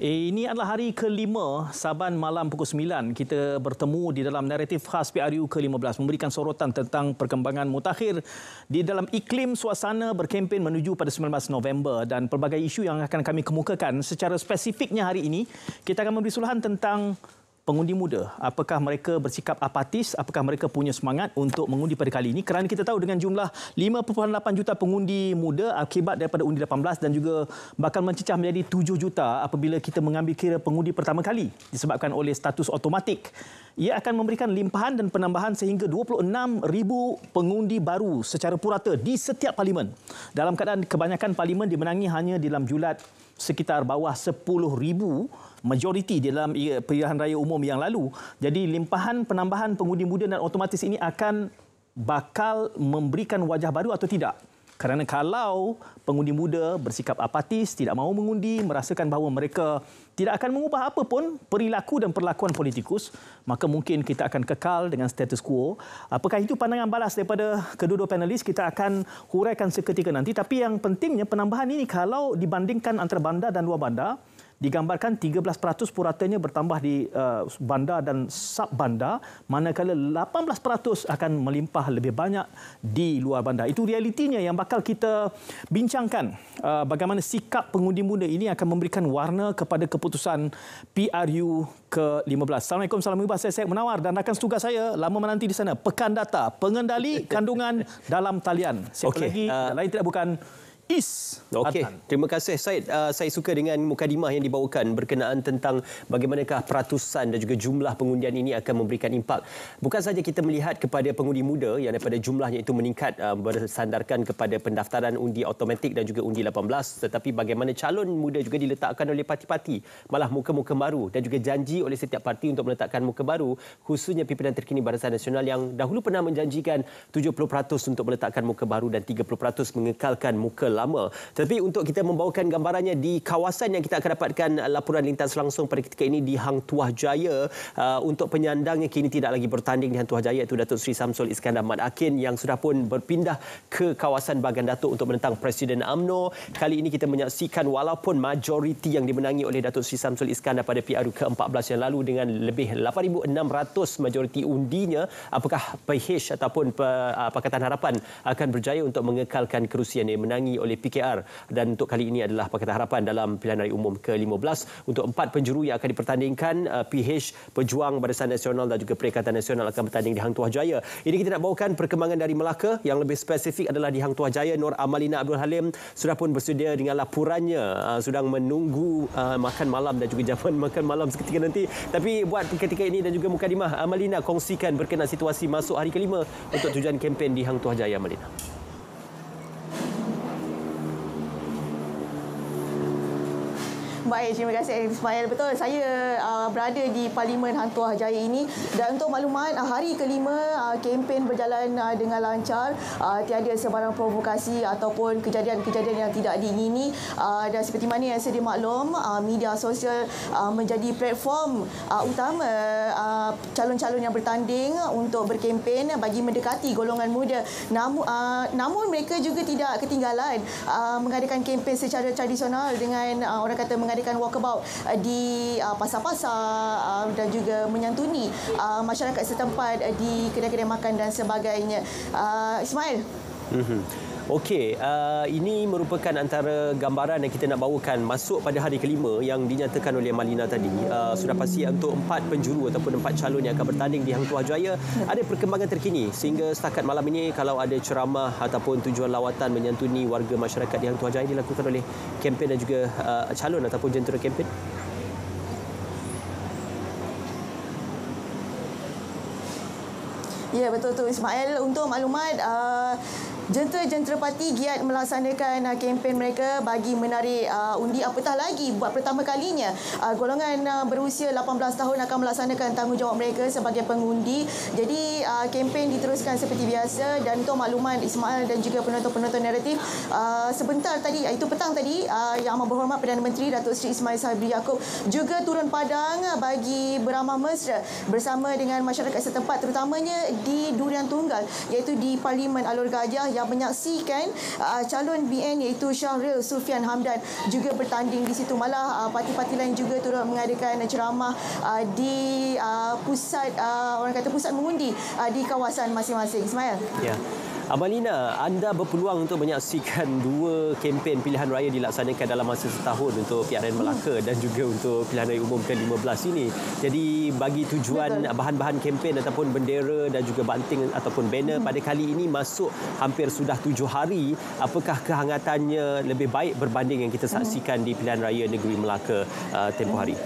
Eh, ini adalah hari kelima Saban malam pukul 9 kita bertemu di dalam naratif khas PRU ke-15 memberikan sorotan tentang perkembangan mutakhir di dalam iklim suasana berkempen menuju pada 19 November dan pelbagai isu yang akan kami kemukakan secara spesifiknya hari ini kita akan memberi suluhan tentang pengundi muda. Apakah mereka bersikap apatis? Apakah mereka punya semangat untuk mengundi pada kali ini? Kerana kita tahu dengan jumlah 5.8 juta pengundi muda akibat daripada undi 18 dan juga bakal mencecah menjadi 7 juta apabila kita mengambil kira pengundi pertama kali disebabkan oleh status automatik, Ia akan memberikan limpahan dan penambahan sehingga 26,000 pengundi baru secara purata di setiap parlimen. Dalam keadaan kebanyakan parlimen dimenangi hanya dalam julat sekitar bawah 10,000 pengundi majoriti di dalam pilihan raya umum yang lalu. Jadi limpahan penambahan pengundi muda dan otomatis ini akan bakal memberikan wajah baru atau tidak? Kerana kalau pengundi muda bersikap apatis, tidak mahu mengundi, merasakan bahawa mereka tidak akan mengubah apa pun perilaku dan perlakuan politikus, maka mungkin kita akan kekal dengan status quo. Apakah itu pandangan balas daripada kedua-dua panelis, kita akan huraikan seketika nanti. Tapi yang pentingnya penambahan ini kalau dibandingkan antara bandar dan luar bandar, digambarkan 13% puratanya bertambah di uh, bandar dan sub-bandar manakala 18% akan melimpah lebih banyak di luar bandar. Itu realitinya yang bakal kita bincangkan uh, bagaimana sikap pengundi muda ini akan memberikan warna kepada keputusan PRU ke-15. Assalamualaikum, salam ibadah. Saya Syed Menawar dan rakan setugas saya lama menanti di sana. Pekan data, pengendali kandungan dalam talian. Siapa okay. lagi? Uh, lain tidak bukan Is okay. Terima kasih Syed. Uh, saya suka dengan mukadimah yang dibawakan berkenaan tentang bagaimanakah peratusan dan juga jumlah pengundian ini akan memberikan impak. Bukan saja kita melihat kepada pengundi muda yang daripada jumlahnya itu meningkat uh, bersandarkan kepada pendaftaran undi automatik dan juga undi 18 tetapi bagaimana calon muda juga diletakkan oleh parti-parti malah muka-muka baru dan juga janji oleh setiap parti untuk meletakkan muka baru khususnya pimpinan terkini Barisan Nasional yang dahulu pernah menjanjikan 70% untuk meletakkan muka baru dan 30% mengekalkan muka lama lama. Tetapi untuk kita membawakan gambarannya di kawasan yang kita akan dapatkan eh, laporan lintas langsung pada ketika ini di Hang Tuah Jaya uh, untuk penyandangnya kini tidak lagi bertanding di Hang Tuah Jaya itu Datuk Seri Samsul Iskandar Mat Akin yang sudah pun berpindah ke kawasan Bagan Datuk untuk menentang Presiden AMNO. Kali ini kita menyaksikan walaupun majoriti yang dimenangi oleh Datuk Seri Samsul Iskandar pada PRU ke-14 yang lalu dengan lebih 8,600 majoriti undinya, apakah PH ataupun eh, Pakatan Harapan akan berjaya untuk mengekalkan kerusi yang dimenangi oleh oleh PKR dan untuk kali ini adalah Pakatan Harapan dalam pilihan raya umum ke-15 untuk empat penjuru yang akan dipertandingkan PH uh, Pejuang Barisan Nasional dan juga Perikatan Nasional akan bertanding di Hang Tuah Jaya. Ini kita nak bawakan perkembangan dari Melaka yang lebih spesifik adalah di Hang Tuah Jaya Nur Amalina Abdul Halim sudah pun bersedia dengan laporannya uh, sedang menunggu uh, makan malam dan juga jamuan makan malam seketika nanti tapi buat ketika ini dan juga Mukadimah Amalina kongsikan berkenaan situasi masuk hari kelima untuk tujuan kempen di Hang Tuah Jaya Amalina. Baik, terima kasih Ismail. Betul, saya uh, berada di Parlimen Hantu Jaya ini dan untuk maklumat, uh, hari kelima uh, kempen berjalan uh, dengan lancar. Uh, tiada sebarang provokasi ataupun kejadian-kejadian yang tidak diingini. Uh, dan seperti mana yang saya maklum, uh, media sosial uh, menjadi platform uh, utama uh, calon-calon yang bertanding untuk berkempen bagi mendekati golongan muda. Namun, uh, namun mereka juga tidak ketinggalan uh, mengadakan kempen secara tradisional dengan uh, orang kata mengadakan mengadakan walkabout uh, di uh, pasar-pasar uh, dan juga menyantuni masyarakat setempat di kedai-kedai makan dan sebagainya. Ismail. Mhm. Okey, uh, ini merupakan antara gambaran yang kita nak bawakan masuk pada hari kelima yang dinyatakan oleh Malina tadi. Uh, sudah pasti untuk empat penjuru ataupun empat calon yang akan bertanding di Hang Tuah Jaya. Ada perkembangan terkini sehingga setakat malam ini kalau ada ceramah ataupun tujuan lawatan menyantuni warga masyarakat di Hang Tuah Jaya dilakukan oleh kempen dan juga uh, calon ataupun jentera kempen? Ya, betul tu Ismail. Untuk maklumat, uh, Jentera-jentera parti giat melaksanakan uh, kempen mereka bagi menarik uh, ah, undi apatah lagi buat pertama kalinya uh, golongan uh, berusia 18 tahun akan melaksanakan tanggungjawab mereka sebagai pengundi. Jadi uh, kempen diteruskan seperti biasa dan untuk makluman Ismail dan juga penonton-penonton naratif uh, sebentar tadi itu petang tadi uh, yang amat berhormat Perdana Menteri Datuk Seri Ismail Sabri Yaakob juga turun padang bagi beramah mesra bersama dengan masyarakat setempat terutamanya di Durian Tunggal iaitu di Parlimen Alor Gajah yang yang menyaksikan uh, calon BN iaitu Syahril Sufian Hamdan juga bertanding di situ. Malah uh, parti-parti lain juga turut mengadakan ceramah uh, di uh, pusat uh, orang kata pusat mengundi uh, di kawasan masing-masing. Ismail. Ya. Yeah. Amalina, anda berpeluang untuk menyaksikan dua kempen pilihan raya dilaksanakan dalam masa setahun untuk PRN Melaka dan juga untuk pilihan raya umum ke-15 ini. Jadi bagi tujuan bahan-bahan kempen ataupun bendera dan juga banting ataupun banner hmm. pada kali ini masuk hampir sudah tujuh hari, apakah kehangatannya lebih baik berbanding yang kita hmm. saksikan di pilihan raya negeri Melaka uh, tempoh hari?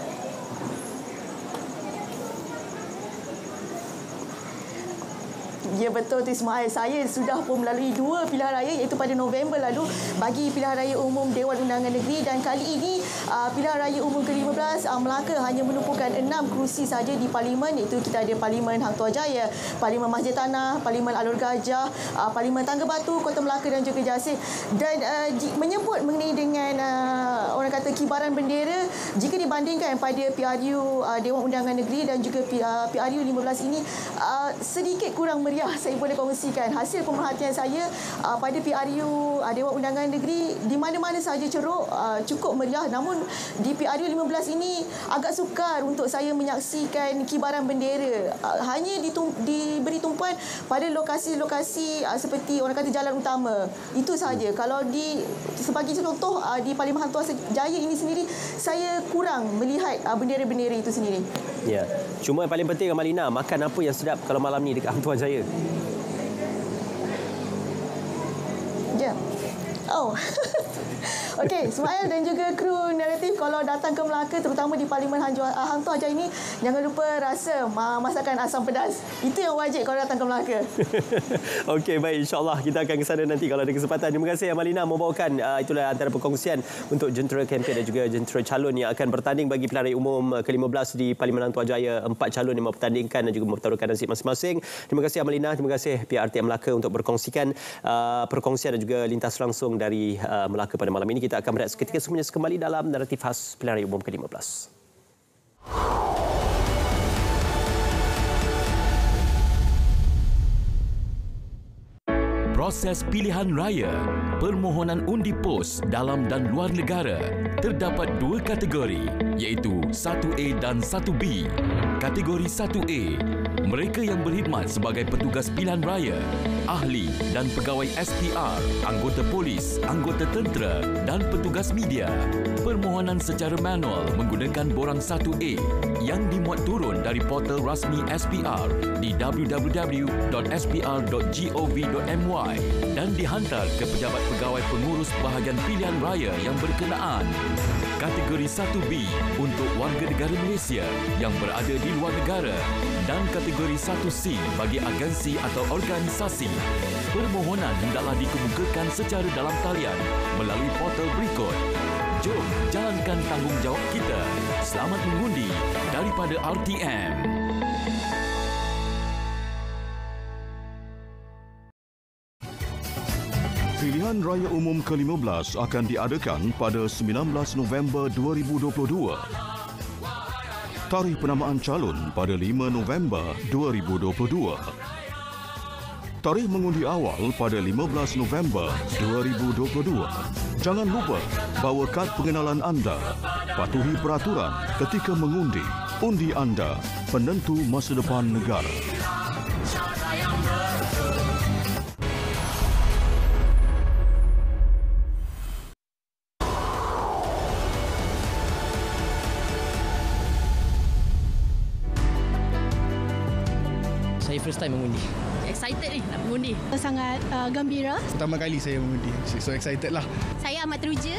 Ya betul tu Ismail. Saya sudah pun melalui dua pilihan raya iaitu pada November lalu bagi pilihan raya umum Dewan Undangan Negeri dan kali ini uh, pilihan raya umum ke-15 uh, ah, Melaka hanya menumpukan enam kerusi saja di parlimen iaitu kita ada parlimen Hang Tuah Jaya, parlimen Masjid Tanah, parlimen Alor Gajah, uh, parlimen Tangga Batu, Kota Melaka dan juga Jasin. Dan uh, menyebut mengenai dengan uh, orang kata kibaran bendera jika dibandingkan pada PRU uh, Dewan Undangan Negeri dan juga uh, PRU 15 ini uh, sedikit kurang meriah yang saya boleh kongsikan. Hasil pemerhatian saya uh, pada PRU uh, ah, Dewan Undangan Negeri di mana-mana saja ceruk uh, cukup meriah namun di PRU 15 ini agak sukar untuk saya menyaksikan kibaran bendera. Uh, hanya ditum- diberi tumpuan pada lokasi-lokasi uh, seperti orang kata jalan utama. Itu sahaja. Hmm. Kalau di sebagai contoh uh, di Parlimen Hantuan Jaya ini sendiri saya kurang melihat uh, bendera-bendera itu sendiri. Ya. Cuma yang paling penting Malina, makan apa yang sedap kalau malam ni dekat Hang Tuan Jaya? Ya. Oh. Okey, Ismail dan juga kru naratif kalau datang ke Melaka terutama di Parlimen Hang Hang Tuah Jaya ini jangan lupa rasa masakan asam pedas. Itu yang wajib kalau datang ke Melaka. Okey, baik Insya Allah kita akan ke sana nanti kalau ada kesempatan. Terima kasih Amalina membawakan uh, itulah antara perkongsian untuk jentera kempen dan juga jentera calon yang akan bertanding bagi pilihan raya umum uh, ke-15 di Parlimen Hang Tuah Jaya. Empat calon yang mempertandingkan dan juga mempertaruhkan nasib masing-masing. Terima kasih Amalina, terima kasih PRTM Melaka untuk berkongsikan uh, perkongsian dan juga lintas langsung dari uh, Melaka pada malam ini kita akan berat seketika semuanya kembali dalam naratif khas pilihan raya umum ke-15. Proses pilihan raya, permohonan undi pos dalam dan luar negara terdapat dua kategori iaitu 1A dan 1B. Kategori 1A mereka yang berkhidmat sebagai petugas pilihan raya, ahli dan pegawai SPR, anggota polis, anggota tentera dan petugas media. Permohonan secara manual menggunakan borang 1A yang dimuat turun dari portal rasmi SPR di www.spr.gov.my dan dihantar ke pejabat pegawai pengurus bahagian pilihan raya yang berkenaan. Kategori 1B untuk warga negara Malaysia yang berada di luar negara dan kategori 1C bagi agensi atau organisasi. Permohonan hendaklah dikemukakan secara dalam talian melalui portal berikut. Jom jalankan tanggungjawab kita. Selamat mengundi daripada RTM. Pilihan Raya Umum ke-15 akan diadakan pada 19 November 2022 tarikh penamaan calon pada 5 November 2022. Tarikh mengundi awal pada 15 November 2022. Jangan lupa bawa kad pengenalan anda. Patuhi peraturan ketika mengundi. Undi anda penentu masa depan negara. first time mengundi. Excited ni nak mengundi. Sangat uh, gembira. Pertama kali saya mengundi. So excited lah. Saya amat teruja.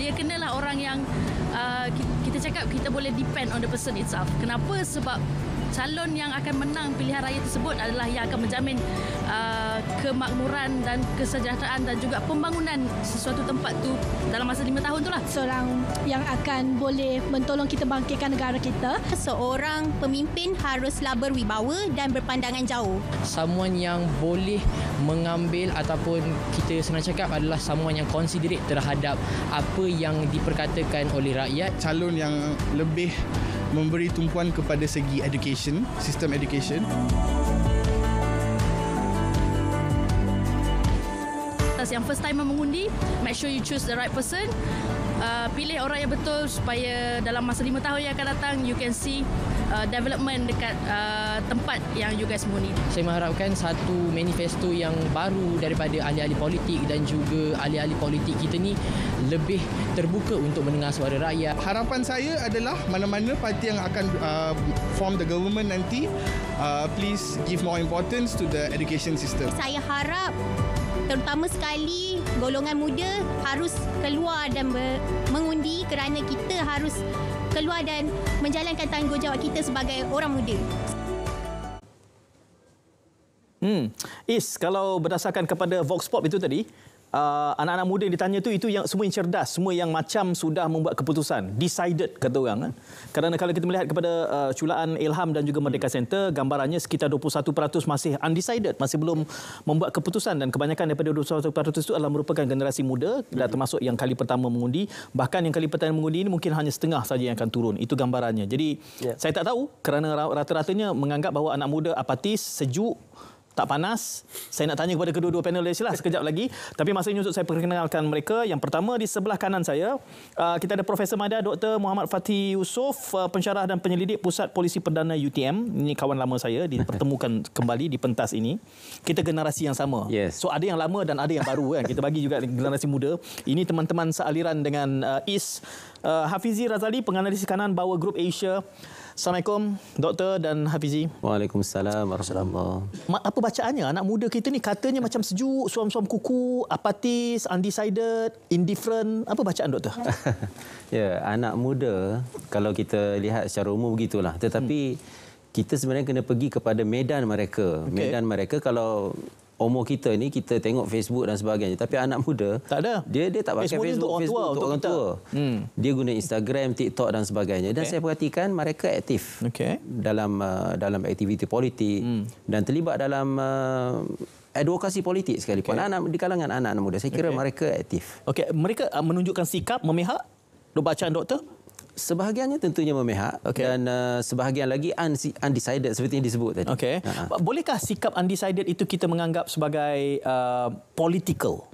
Dia kenalah orang yang uh, kita cakap kita boleh depend on the person itself. Kenapa? Sebab calon yang akan menang pilihan raya tersebut adalah yang akan menjamin uh, kemakmuran dan kesejahteraan dan juga pembangunan sesuatu tempat tu dalam masa lima tahun itulah. Seorang yang akan boleh mentolong kita bangkitkan negara kita. Seorang pemimpin haruslah berwibawa dan berpandangan jauh. Someone yang boleh mengambil ataupun kita senang cakap adalah someone yang konsiderik terhadap apa yang diperkatakan oleh rakyat. Calon yang lebih memberi tumpuan kepada segi education, sistem education. Lepas yang first time mengundi, make sure you choose the right person. Uh, pilih orang yang betul supaya dalam masa lima tahun yang akan datang, you can see uh, development dekat uh, tempat yang you guys mengundi. Saya mengharapkan satu manifesto yang baru daripada ahli-ahli politik dan juga ahli-ahli politik kita ni lebih terbuka untuk mendengar suara rakyat. Harapan saya adalah mana-mana parti yang akan uh, form the government nanti, uh, please give more importance to the education system. Saya harap terutama sekali golongan muda harus keluar dan mengundi kerana kita harus keluar dan menjalankan tanggungjawab kita sebagai orang muda. Hmm. Is kalau berdasarkan kepada Vox Pop itu tadi, uh, anak-anak muda yang ditanya tu itu yang semua yang cerdas, semua yang macam sudah membuat keputusan, decided kata orang kan. Kerana kalau kita melihat kepada uh, culaan Ilham dan juga Merdeka Center, hmm. gambarannya sekitar 21% masih undecided, masih belum membuat keputusan dan kebanyakan daripada 21% itu adalah merupakan generasi muda tidak hmm. termasuk yang kali pertama mengundi, bahkan yang kali pertama mengundi ini mungkin hanya setengah saja yang akan turun. Itu gambarannya. Jadi yeah. saya tak tahu kerana rata-ratanya menganggap bahawa anak muda apatis, sejuk tak panas. Saya nak tanya kepada kedua-dua panelis lah sekejap lagi. Tapi masa ini untuk saya perkenalkan mereka. Yang pertama di sebelah kanan saya, uh, kita ada Profesor Mada Dr. Muhammad Fatih Yusof, uh, pensyarah dan penyelidik Pusat Polisi Perdana UTM. Ini kawan lama saya dipertemukan kembali di pentas ini. Kita generasi yang sama. Yes. So ada yang lama dan ada yang baru kan. Kita bagi juga generasi muda. Ini teman-teman sealiran dengan uh, IS. Uh, Hafizi Razali, penganalisis kanan bawah group Asia. Assalamualaikum Doktor dan Hafizi. Waalaikumsalam warahmatullahi Apa bacaannya anak muda kita ni katanya macam sejuk, suam-suam kuku, apatis, undecided, indifferent. Apa bacaan Doktor? ya, anak muda kalau kita lihat secara umum begitulah. Tetapi hmm. kita sebenarnya kena pergi kepada medan mereka. Okay. Medan mereka kalau umur kita ni kita tengok Facebook dan sebagainya tapi anak muda tak ada dia dia tak pakai Facebook, Facebook untuk orang Facebook untuk orang tua hmm. dia guna Instagram TikTok dan sebagainya dan okay. saya perhatikan mereka aktif okay. dalam uh, dalam aktiviti politik hmm. dan terlibat dalam uh, advokasi politik sekali okay. anak di kalangan anak-anak muda saya kira okay. mereka aktif. Okey, mereka uh, menunjukkan sikap memihak bacaan doktor sebahagiannya tentunya memihak okay. dan uh, sebahagian lagi undecided seperti yang disebut tadi. Okay. Uh-huh. Ha, ha. Bolehkah sikap undecided itu kita menganggap sebagai uh, political?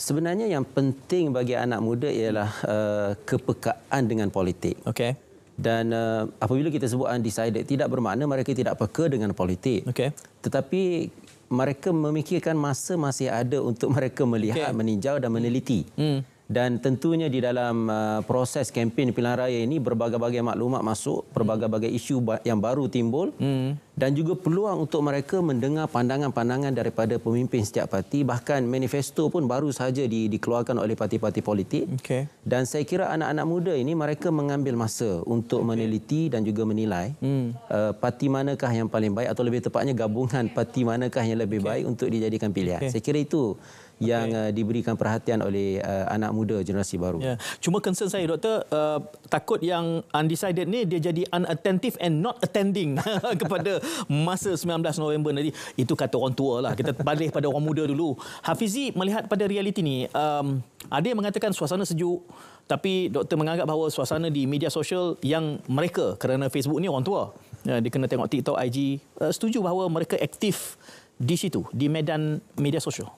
Sebenarnya yang penting bagi anak muda ialah uh, kepekaan dengan politik. Okay. Dan uh, apabila kita sebut undecided tidak bermakna mereka tidak peka dengan politik. Okay. Tetapi mereka memikirkan masa masih ada untuk mereka melihat, okay. meninjau dan meneliti. Hmm dan tentunya di dalam uh, proses kempen pilihan raya ini berbagai-bagai maklumat masuk berbagai-bagai isu ba- yang baru timbul hmm. dan juga peluang untuk mereka mendengar pandangan-pandangan daripada pemimpin setiap parti bahkan manifesto pun baru saja di- dikeluarkan oleh parti-parti politik okay. dan saya kira anak-anak muda ini mereka mengambil masa untuk okay. meneliti dan juga menilai hmm. uh, parti manakah yang paling baik atau lebih tepatnya gabungan parti manakah yang lebih okay. baik untuk dijadikan pilihan okay. saya kira itu yang okay. uh, diberikan perhatian oleh uh, anak muda generasi baru. Yeah. Cuma concern saya doktor uh, takut yang undecided ni dia jadi unattentive and not attending kepada masa 19 November tadi. Itu kata orang tua lah. Kita balik pada orang muda dulu. Hafizi melihat pada realiti ni um, ada yang mengatakan suasana sejuk tapi doktor menganggap bahawa suasana di media sosial yang mereka kerana Facebook ni orang tua. Ya, dia kena tengok TikTok, IG. Uh, setuju bahawa mereka aktif di situ, di medan media sosial.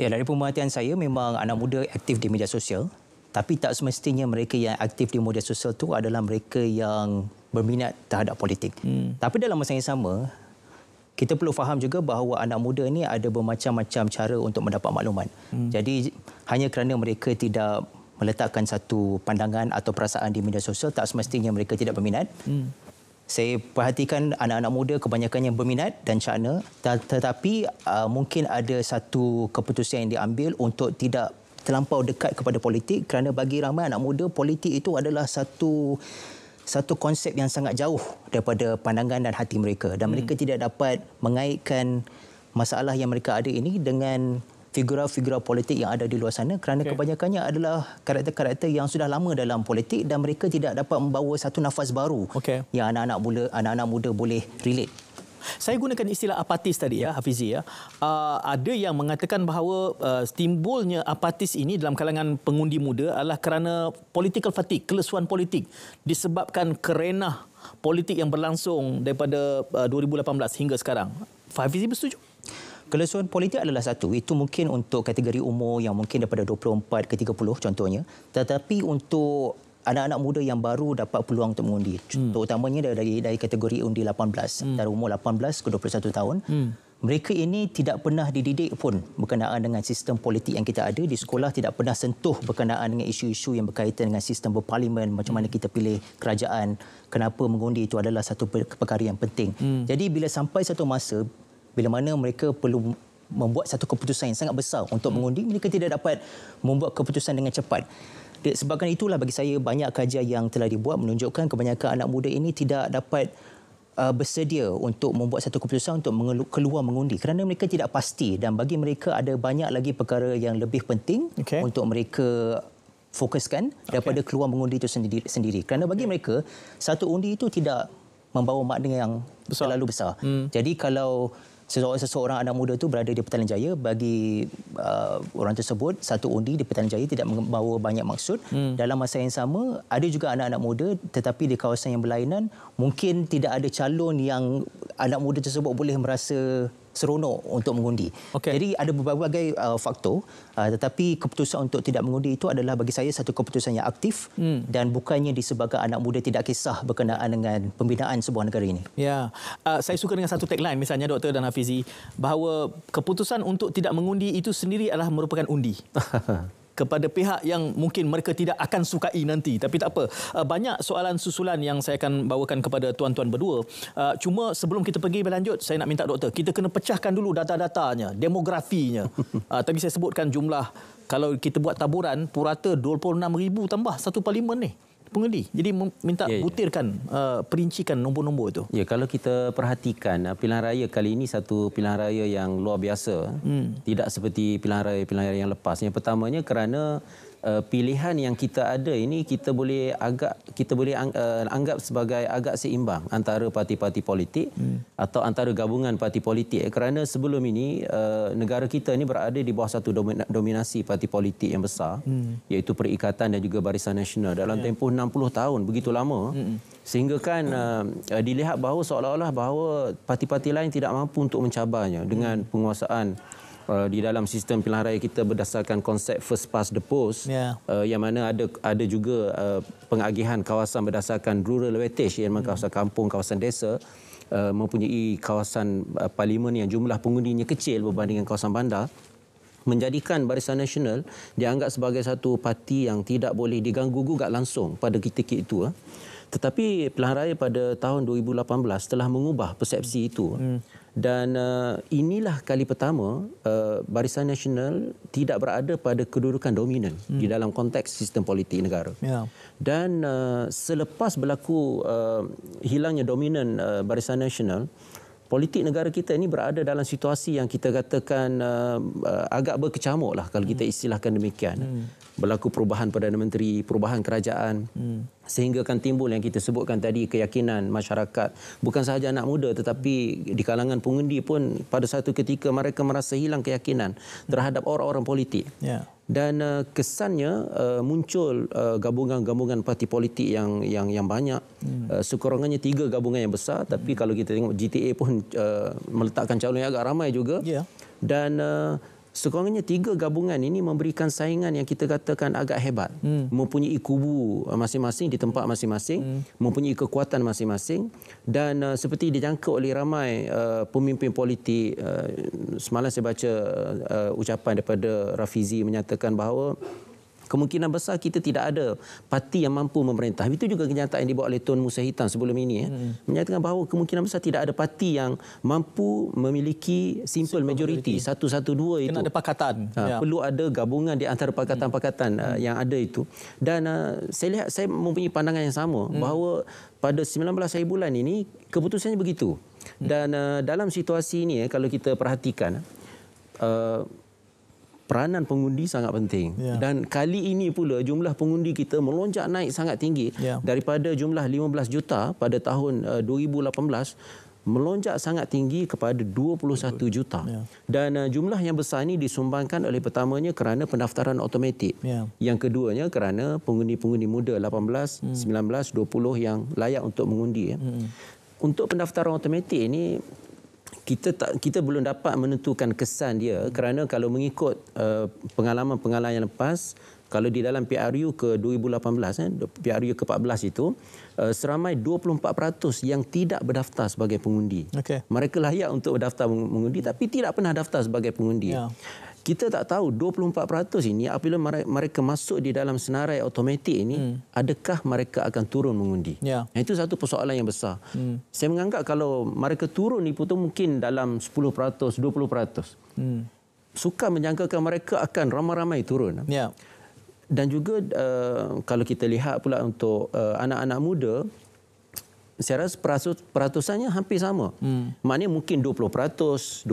Ya, dari pemerhatian saya memang anak muda aktif di media sosial. Tapi tak semestinya mereka yang aktif di media sosial itu adalah mereka yang berminat terhadap politik. Hmm. Tapi dalam masa yang sama, kita perlu faham juga bahawa anak muda ini ada bermacam-macam cara untuk mendapat maklumat. Hmm. Jadi hanya kerana mereka tidak meletakkan satu pandangan atau perasaan di media sosial, tak semestinya mereka tidak berminat. Hmm saya perhatikan anak-anak muda kebanyakannya berminat dan cakna tetapi uh, mungkin ada satu keputusan yang diambil untuk tidak terlampau dekat kepada politik kerana bagi ramai anak muda politik itu adalah satu satu konsep yang sangat jauh daripada pandangan dan hati mereka dan mereka hmm. tidak dapat mengaitkan masalah yang mereka ada ini dengan figura-figura politik yang ada di luar sana kerana okay. kebanyakannya adalah karakter-karakter yang sudah lama dalam politik dan mereka tidak dapat membawa satu nafas baru okay. yang anak-anak muda, anak-anak muda boleh relate. Saya gunakan istilah apatis tadi ya Hafizi ya. Uh, ada yang mengatakan bahawa uh, timbulnya apatis ini dalam kalangan pengundi muda adalah kerana political fatigue, kelesuan politik disebabkan kerenah politik yang berlangsung daripada uh, ah, 2018 hingga sekarang. Hafizi bersetuju? Kelesuan politik adalah satu. Itu mungkin untuk kategori umur yang mungkin daripada 24 ke 30 contohnya. Tetapi untuk anak-anak muda yang baru dapat peluang untuk mengundi. Hmm. Terutamanya dari dari kategori undi 18. Hmm. Dari umur 18 ke 21 tahun. Hmm. Mereka ini tidak pernah dididik pun berkenaan dengan sistem politik yang kita ada di sekolah tidak pernah sentuh berkenaan dengan isu-isu yang berkaitan dengan sistem berparlimen macam mana hmm. kita pilih kerajaan kenapa mengundi itu adalah satu perkara yang penting. Hmm. Jadi bila sampai satu masa bila mana mereka perlu membuat satu keputusan yang sangat besar untuk mengundi mereka tidak dapat membuat keputusan dengan cepat sebabkan itulah bagi saya banyak kajian yang telah dibuat menunjukkan kebanyakan anak muda ini tidak dapat uh, bersedia untuk membuat satu keputusan untuk keluar mengundi kerana mereka tidak pasti dan bagi mereka ada banyak lagi perkara yang lebih penting okay. untuk mereka fokuskan daripada okay. keluar mengundi itu sendiri, sendiri. kerana bagi okay. mereka satu undi itu tidak membawa makna yang besar. terlalu besar hmm. jadi kalau seseorang anak muda tu berada di Petaling Jaya bagi uh, orang tersebut satu undi di Petaling Jaya tidak membawa banyak maksud hmm. dalam masa yang sama ada juga anak-anak muda tetapi di kawasan yang berlainan mungkin tidak ada calon yang anak muda tersebut boleh merasa seronok untuk mengundi. Okay. Jadi ada berbagai uh, faktor uh, tetapi keputusan untuk tidak mengundi itu adalah bagi saya satu keputusan yang aktif hmm. dan bukannya disebabkan anak muda tidak kisah berkenaan dengan pembinaan sebuah negara ini. Ya. Uh, saya suka dengan satu tagline misalnya Dr dan Hafizi bahawa keputusan untuk tidak mengundi itu sendiri adalah merupakan undi. kepada pihak yang mungkin mereka tidak akan sukai nanti tapi tak apa uh, banyak soalan susulan yang saya akan bawakan kepada tuan-tuan berdua uh, cuma sebelum kita pergi berlanjut saya nak minta doktor kita kena pecahkan dulu data-datanya demografinya uh, tapi saya sebutkan jumlah kalau kita buat taburan purata 26 ribu tambah satu parlimen ni pengundi. Jadi minta ya, ya. butirkan, ya. Uh, perincikan nombor-nombor itu. Ya, kalau kita perhatikan uh, pilihan raya kali ini satu pilihan raya yang luar biasa. Hmm. Tidak seperti pilihan raya-pilihan raya yang lepas. Yang pertamanya kerana uh, pilihan yang kita ada ini kita boleh agak kita boleh ang, uh, anggap sebagai agak seimbang antara parti-parti politik hmm. atau antara gabungan parti politik eh, kerana sebelum ini uh, negara kita ini berada di bawah satu dominasi parti politik yang besar hmm. iaitu Perikatan dan juga Barisan Nasional dalam ya. tempoh 60 tahun begitu lama hmm. sehingga kan uh, dilihat bahawa seolah-olah bahawa parti-parti lain tidak mampu untuk mencabarnya dengan penguasaan uh, di dalam sistem pilihan raya kita berdasarkan konsep first past the post yeah. uh, yang mana ada ada juga uh, pengagihan kawasan berdasarkan rural weightage yang mana hmm. kawasan kampung kawasan desa uh, mempunyai kawasan uh, parlimen yang jumlah pengundinya kecil berbandingkan kawasan bandar menjadikan Barisan Nasional dianggap sebagai satu parti yang tidak boleh diganggu gugat langsung pada ketika itu uh. tetapi pilihan raya pada tahun 2018 telah mengubah persepsi itu hmm dan uh, inilah kali pertama uh, Barisan Nasional tidak berada pada kedudukan dominan hmm. di dalam konteks sistem politik negara. Yeah. Dan uh, selepas berlaku uh, hilangnya dominan uh, Barisan Nasional, politik negara kita ini berada dalam situasi yang kita katakan uh, uh agak berkecamuk lah kalau kita hmm. istilahkan demikian. Hmm. Berlaku perubahan Perdana Menteri, perubahan kerajaan. Hmm sehingga kan timbul yang kita sebutkan tadi keyakinan masyarakat bukan sahaja anak muda tetapi di kalangan pengundi pun pada satu ketika mereka merasa hilang keyakinan terhadap orang-orang politik. Ya dan uh, kesannya uh, muncul uh, gabungan-gabungan uh, parti politik yang yang yang banyak hmm. uh, sekurang-kurangnya tiga gabungan yang besar hmm. tapi kalau kita tengok GTA pun uh, meletakkan calon yang agak ramai juga yeah. dan uh, sekurang tiga gabungan ini memberikan saingan yang kita katakan agak hebat. Hmm. Mempunyai kubu uh, masing-masing di tempat masing-masing, hmm. mempunyai kekuatan masing-masing dan uh, seperti dijangka oleh ramai uh, pemimpin politik uh, semalam saya baca uh, uh ucapan daripada Rafizi menyatakan bahawa kemungkinan besar kita tidak ada parti yang mampu memerintah. Itu juga kenyataan yang dibuat oleh Tun Musa Hitam sebelum ini. Ya. Hmm. Menyatakan bahawa kemungkinan besar tidak ada parti yang mampu memiliki simple, simple majority. Satu-satu dua itu. Kena ada pakatan. Ha, ya. Perlu ada gabungan di antara pakatan-pakatan hmm. uh, yang ada itu. Dan uh, saya lihat saya mempunyai pandangan yang sama. Hmm. Bahawa pada 19 hari bulan ini keputusannya begitu. Hmm. Dan uh, dalam situasi ini ya, kalau kita perhatikan... Uh, peranan pengundi sangat penting. Yeah. Dan kali ini pula jumlah pengundi kita melonjak naik sangat tinggi yeah. daripada jumlah 15 juta pada tahun uh, eh, 2018 melonjak sangat tinggi kepada 21 juta. Ya. Dan uh, jumlah yang besar ini disumbangkan oleh pertamanya kerana pendaftaran automatik. Yeah. Yang keduanya kerana pengundi-pengundi muda 18, hmm. 19, 20 yang layak untuk mengundi. Ya. Hmm. Untuk pendaftaran automatik ini kita tak kita belum dapat menentukan kesan dia hmm. kerana kalau mengikut uh, pengalaman-pengalaman uh, yang lepas kalau di dalam PRU ke 2018 eh PRU ke-14 itu uh, seramai 24% yang tidak berdaftar sebagai pengundi. Okay. Mereka layak untuk berdaftar mengundi tapi tidak pernah daftar sebagai pengundi. Yeah kita tak tahu 24% ini apabila mereka masuk di dalam senarai automatik ini hmm. adakah mereka akan turun mengundi ya. itu satu persoalan yang besar hmm. saya menganggap kalau mereka turun ni pun mungkin dalam 10% 20% hmm. suka menjangkakan mereka akan ramai-ramai turun ya. dan juga uh, kalau kita lihat pula untuk eh, anak-anak uh, muda saya rasa peratus, peratusannya hampir sama. Hmm. Maknanya mungkin 20%, 25%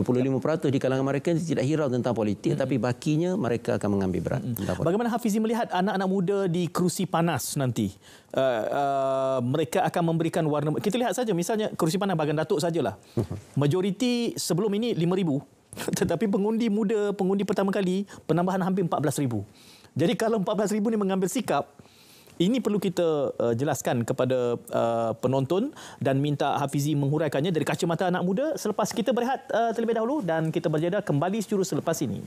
di kalangan mereka tidak hirau tentang politik hmm. tapi bakinya mereka akan mengambil berat. Hmm. Bagaimana Hafizie melihat anak-anak muda di kerusi panas nanti? Uh, uh, mereka akan memberikan warna... Kita lihat saja misalnya kerusi panas bagian Datuk sajalah. Majoriti sebelum ini 5,000. Tetapi pengundi muda, pengundi pertama kali penambahan hampir 14,000. Jadi kalau 14,000 ini mengambil sikap, ini perlu kita uh, jelaskan kepada uh, penonton dan minta Hafizi menguraikannya dari kacamata anak muda selepas kita berehat uh, terlebih dahulu dan kita berjeda kembali seterusnya selepas ini.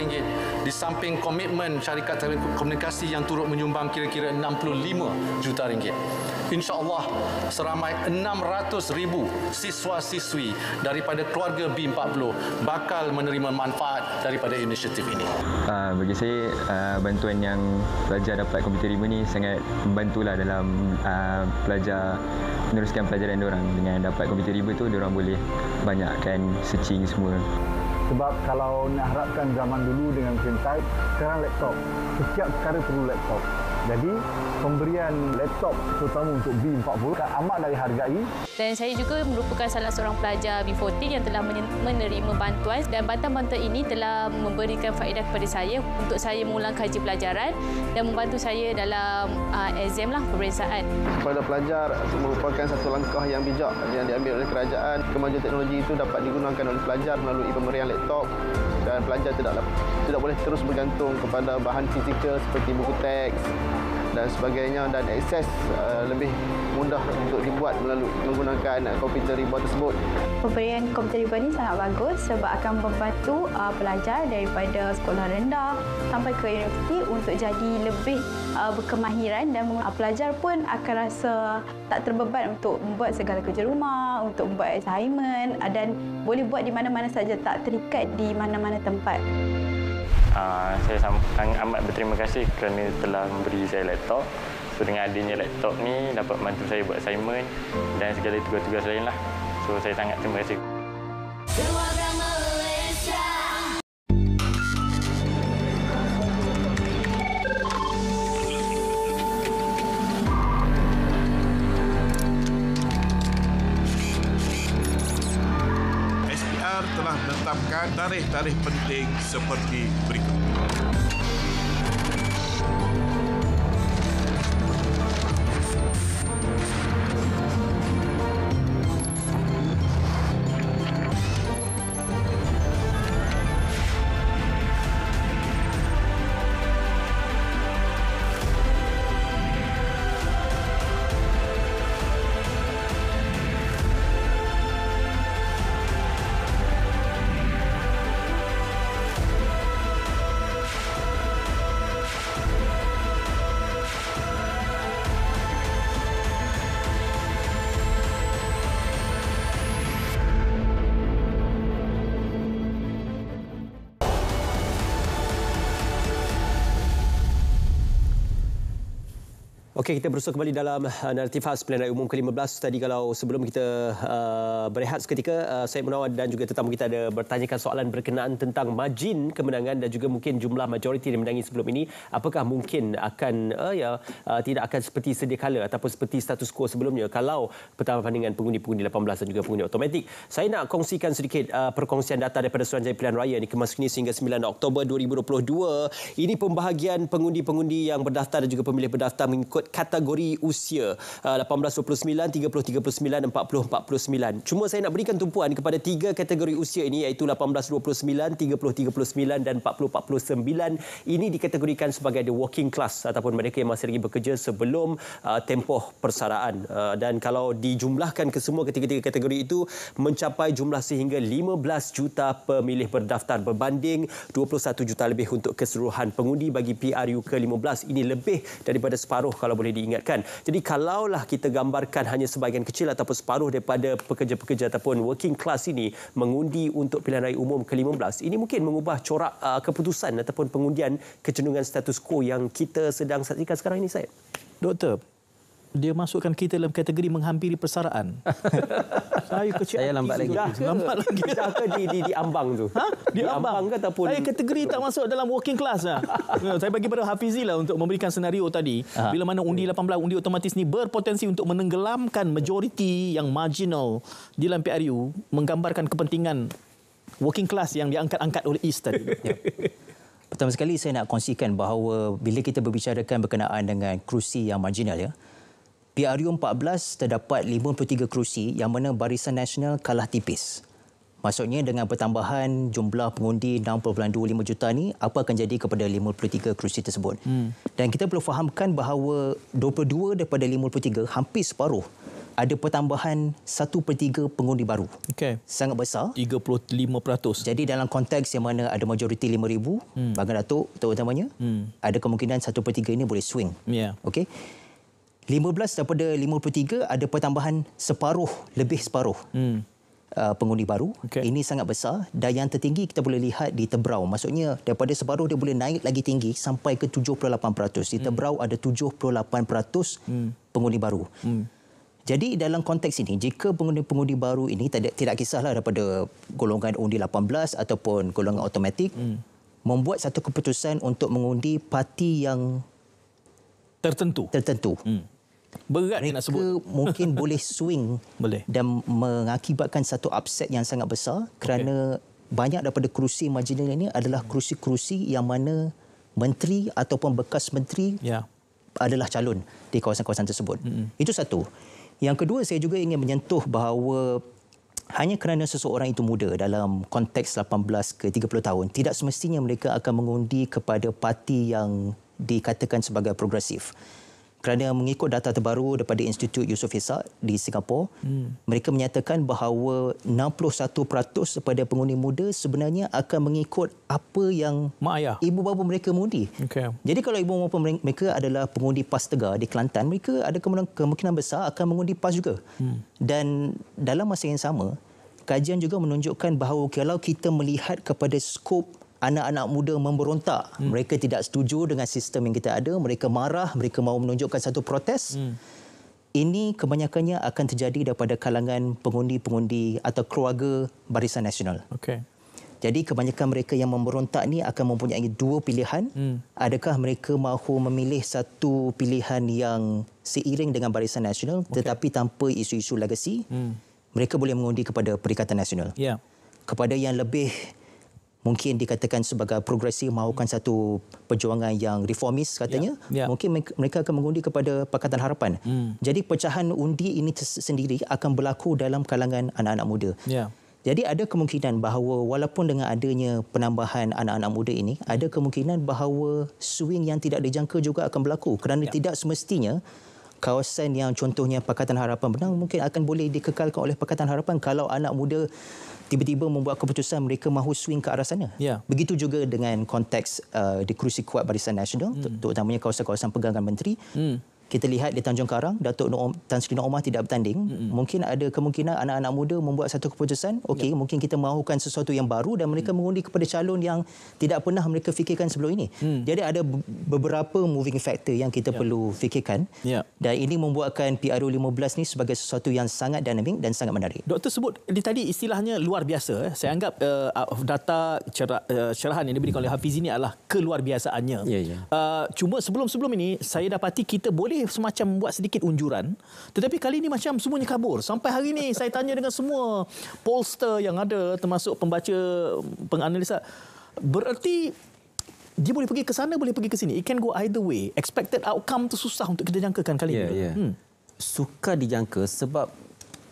rm di samping komitmen syarikat telekomunikasi yang turut menyumbang kira-kira 65 juta. ringgit, insya Allah seramai 600 ribu siswa-siswi daripada keluarga B40 bakal menerima manfaat daripada inisiatif ini. Uh, bagi saya, ah, bantuan yang pelajar dapat komputer 5 ini sangat membantulah dalam ah, pelajar meneruskan pelajaran orang dengan dapat komputer 5 itu orang boleh banyakkan searching semua. Sebab kalau nak harapkan zaman dulu dengan mesin type, sekarang laptop. Setiap perkara perlu laptop. Jadi pemberian laptop terutama untuk B40 amat dari hargai. Dan saya juga merupakan salah seorang pelajar B40 yang telah menerima bantuan dan bantuan-bantuan ini telah memberikan faedah kepada saya untuk saya mengulang kaji pelajaran dan membantu saya dalam uh, exam lah peperiksaan. Kepada pelajar merupakan satu langkah yang bijak yang diambil oleh kerajaan. Kemajuan teknologi itu dapat digunakan oleh pelajar melalui pemberian laptop dan pelajar tidak tidak boleh terus bergantung kepada bahan fizikal seperti buku teks dan sebagainya dan akses eh, lebih mudah untuk dibuat melalui menggunakan eh, komputer ribuan tersebut. Pemberian komputer ribuan ini sangat bagus sebab akan membantu eh, pelajar daripada sekolah rendah sampai ke universiti untuk jadi lebih berkemahiran dan ah, pelajar pun akan rasa tak terbeban untuk membuat segala kerja rumah, untuk membuat assignment ah, dan boleh buat di mana-mana saja tak terikat di mana-mana tempat. Ah, saya sangat amat berterima kasih kerana telah memberi saya laptop. So, dengan adanya laptop ni dapat bantu saya buat assignment dan segala tugas-tugas lainlah. So saya sangat terima kasih. telah menetapkan tarikh-tarikh penting seperti berikut. Okey, kita berusaha kembali dalam uh, naratif khas Pilihan Raya Umum ke-15. Tadi kalau sebelum kita uh, berehat seketika, uh, saya menawar dan juga tetamu kita ada bertanyakan soalan berkenaan tentang majin kemenangan dan juga mungkin jumlah majoriti yang menangi sebelum ini. Apakah mungkin akan uh, ya uh, tidak akan seperti sedia kala ataupun seperti status quo sebelumnya kalau pertama pandangan pengundi-pengundi 18 dan juga pengundi otomatik. Saya nak kongsikan sedikit uh, perkongsian data daripada Suruhanjaya Pilihan Raya ini kemas kini sehingga 9 Oktober 2022. Ini pembahagian pengundi-pengundi yang berdaftar dan juga pemilih berdaftar mengikut kategori usia uh, 18 29 30 39 40 49 cuma saya nak berikan tumpuan kepada tiga kategori usia ini iaitu 18 29 30 39 dan 40 49 ini dikategorikan sebagai the working class ataupun mereka yang masih lagi bekerja sebelum ah, tempoh persaraan ah, dan kalau dijumlahkan ke semua ketiga-tiga kategori itu mencapai jumlah sehingga 15 juta pemilih berdaftar berbanding 21 juta lebih untuk keseluruhan pengundi bagi PRU ke-15 ini lebih daripada separuh kalau boleh diingatkan. Jadi kalaulah kita gambarkan hanya sebahagian kecil ataupun separuh daripada pekerja-pekerja ataupun working class ini mengundi untuk pilihan raya umum ke-15, ini mungkin mengubah corak uh, keputusan ataupun pengundian kecenderungan status quo yang kita sedang saksikan sekarang ini, saya. Doktor, dia masukkan kita dalam kategori menghampiri persaraan. saya kecil saya lambat lagi. Dah ke, lambat lagi. Dah ke di, di, di ambang tu? Ha? Di, di ambang. ambang ke ataupun? Saya kategori tak masuk dalam working class lah. Ya, saya bagi pada Hafizi lah untuk memberikan senario tadi. Aha. Bila mana undi 18, undi otomatis ni berpotensi untuk menenggelamkan majoriti yang marginal di dalam PRU menggambarkan kepentingan working class yang diangkat-angkat oleh East tadi. Ya. Pertama sekali saya nak kongsikan bahawa bila kita berbicarakan berkenaan dengan kerusi yang marginal ya, PRU14 terdapat 53 kerusi yang mana Barisan Nasional kalah tipis. Maksudnya dengan pertambahan jumlah pengundi 6.25 juta ni apa akan jadi kepada 53 kerusi tersebut. Hmm. Dan kita perlu fahamkan bahawa 22 daripada 53 hampir separuh ada pertambahan 1 per 3 pengundi baru. Okay. Sangat besar. 35%. Jadi dalam konteks yang mana ada majoriti 5,000, hmm. Bangga Datuk terutamanya, hmm. ada kemungkinan 1 per 3 ini boleh swing. Yeah. Okay. 15 daripada 53 ada pertambahan separuh lebih separuh. Hmm. Uh, pengundi baru okay. ini sangat besar dan yang tertinggi kita boleh lihat di Tebrau maksudnya daripada separuh dia boleh naik lagi tinggi sampai ke 78% di Tebrau ada 78% mm. pengundi baru mm. jadi dalam konteks ini jika pengundi-pengundi baru ini tidak, tidak kisahlah daripada golongan undi 18 ataupun golongan automatik mm. membuat satu keputusan untuk mengundi parti yang tertentu tertentu mm berat mereka nak sebut mungkin boleh swing boleh dan mengakibatkan satu upset yang sangat besar kerana okay. banyak daripada kerusi majlis ini adalah kerusi-kerusi yang mana menteri ataupun bekas menteri yeah. adalah calon di kawasan-kawasan tersebut mm-hmm. itu satu yang kedua saya juga ingin menyentuh bahawa hanya kerana seseorang itu muda dalam konteks 18 ke 30 tahun tidak semestinya mereka akan mengundi kepada parti yang dikatakan sebagai progresif kerana mengikut data terbaru daripada Institut Yusof Ishak di Singapura, hmm. mereka menyatakan bahawa 61% daripada pengundi muda sebenarnya akan mengikut apa yang Mak ayah. ibu bapa mereka mengundi. Okay. Jadi kalau ibu bapa mereka adalah pengundi PAS Tegar di Kelantan, mereka ada kemungkinan besar akan mengundi PAS juga. Hmm. Dan dalam masa yang sama, kajian juga menunjukkan bahawa kalau kita melihat kepada skop anak-anak muda memberontak. Hmm. Mereka tidak setuju dengan sistem yang kita ada. Mereka marah, mereka mahu menunjukkan satu protes. Hmm. Ini kebanyakannya akan terjadi daripada kalangan pengundi-pengundi atau keluarga Barisan Nasional. Okay. Jadi kebanyakan mereka yang memberontak ni akan mempunyai dua pilihan. Hmm. Adakah mereka mahu memilih satu pilihan yang seiring dengan Barisan Nasional okay. tetapi tanpa isu-isu legasi? Hmm. Mereka boleh mengundi kepada Perikatan Nasional. Yeah. Kepada yang lebih mungkin dikatakan sebagai progresif mahukan hmm. satu perjuangan yang reformis katanya yeah. Yeah. mungkin mereka akan mengundi kepada Pakatan Harapan. Hmm. Jadi pecahan undi ini sendiri akan berlaku dalam kalangan anak-anak muda. Yeah. Jadi ada kemungkinan bahawa walaupun dengan adanya penambahan anak-anak muda ini ada kemungkinan bahawa swing yang tidak dijangka juga akan berlaku kerana ya. tidak semestinya kawasan yang contohnya Pakatan Harapan benang mungkin akan boleh dikekalkan oleh Pakatan Harapan kalau anak muda tiba-tiba membuat keputusan mereka mahu swing ke arah sana. Yeah. Begitu juga dengan konteks uh, di kerusi kuat Barisan Nasional mm. terutamanya kawasan-kawasan pegangan menteri. Mm kita lihat di Tanjung Karang Datuk Noor, Tan Sri Nur Omar tidak bertanding mm-hmm. mungkin ada kemungkinan anak-anak muda membuat satu keputusan okey yeah. mungkin kita mahukan sesuatu yang baru dan mereka mm. mengundi kepada calon yang tidak pernah mereka fikirkan sebelum ini mm. jadi ada beberapa moving factor yang kita yeah. perlu fikirkan yeah. dan ini membuatkan PRU 15 ni sebagai sesuatu yang sangat dinamik dan sangat menarik doktor sebut di tadi istilahnya luar biasa eh. saya anggap uh, data eh, cerahan yang diberikan oleh Hafiz ini adalah keluar biasaannya yeah, ya, ya. yeah. Uh, cuma sebelum-sebelum ini saya dapati kita boleh semacam buat sedikit unjuran tetapi kali ini macam semuanya kabur sampai hari ini saya tanya dengan semua pollster yang ada termasuk pembaca penganalisa bererti dia boleh pergi ke sana boleh pergi ke sini it can go either way expected outcome tu susah untuk kita jangkakan kali yeah, ini yeah. Hmm. suka dijangka sebab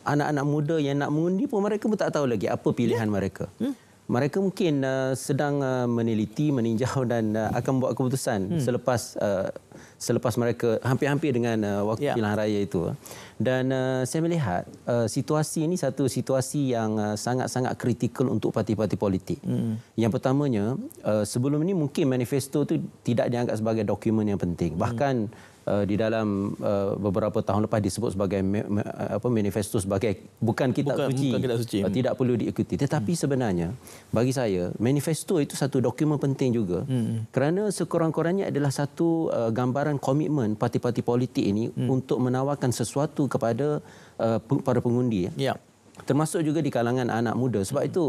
anak-anak muda yang nak mengundi pun mereka pun tak tahu lagi apa pilihan yeah. mereka hmm? mereka mungkin uh, sedang uh, meneliti, meninjau dan uh, akan buat keputusan hmm. selepas uh, selepas mereka hampir-hampir dengan uh, waktu ya. pilihan raya itu. Dan uh, saya melihat uh, situasi ini satu situasi yang uh, sangat-sangat kritikal untuk parti-parti politik. Hmm. Yang pertamanya, uh, sebelum ini mungkin manifesto itu tidak dianggap sebagai dokumen yang penting. Bahkan hmm. Uh, di dalam uh, beberapa tahun lepas disebut sebagai me, me, apa manifesto sebagai bukan kita suci, bukan kitab suci. Uh, tidak perlu diikuti tetapi hmm. sebenarnya bagi saya manifesto itu satu dokumen penting juga hmm. kerana sekurang-kurangnya adalah satu uh, gambaran komitmen parti-parti politik ini hmm. untuk menawarkan sesuatu kepada uh, para pengundi ya yeah termasuk juga di kalangan anak muda sebab hmm. itu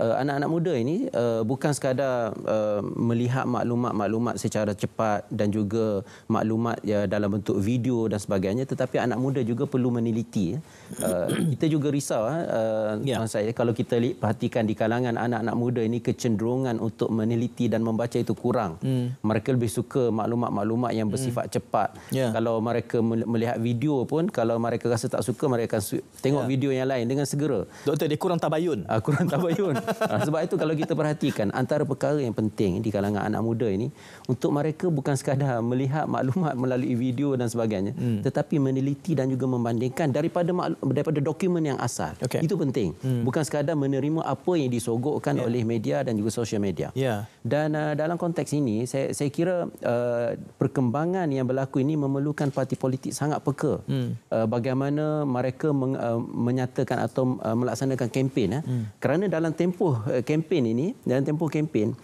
eh, anak-anak uh, muda ini uh, bukan sekadar uh, melihat maklumat-maklumat secara cepat dan juga maklumat ya dalam bentuk video dan sebagainya tetapi anak muda juga perlu meneliti ya. uh, kita juga risau uh, yeah. saya kalau kita perhatikan di kalangan anak-anak muda ini kecenderungan untuk meneliti dan membaca itu kurang hmm. mereka lebih suka maklumat-maklumat yang bersifat hmm. cepat yeah. kalau mereka melihat video pun kalau mereka rasa tak suka mereka akan tengok yeah. video yang lain dengan segera. Doktor, dia kurang tabayun. Uh, kurang tabayun. uh, sebab itu kalau kita perhatikan antara perkara yang penting di kalangan anak muda ini untuk mereka bukan sekadar melihat maklumat melalui video dan sebagainya hmm. tetapi meneliti dan juga membandingkan daripada daripada dokumen yang asal. Okay. Itu penting. Hmm. Bukan sekadar menerima apa yang disogokkan yeah. oleh media dan juga sosial media. Yeah. Dan uh, dalam konteks ini saya, saya kira uh, perkembangan yang berlaku ini memerlukan parti politik sangat peka hmm. uh, bagaimana mereka meng, uh, menyatakan atau atau uh, melaksanakan kempen eh. hmm. kerana dalam tempoh uh, kempen ini dalam tempoh kempen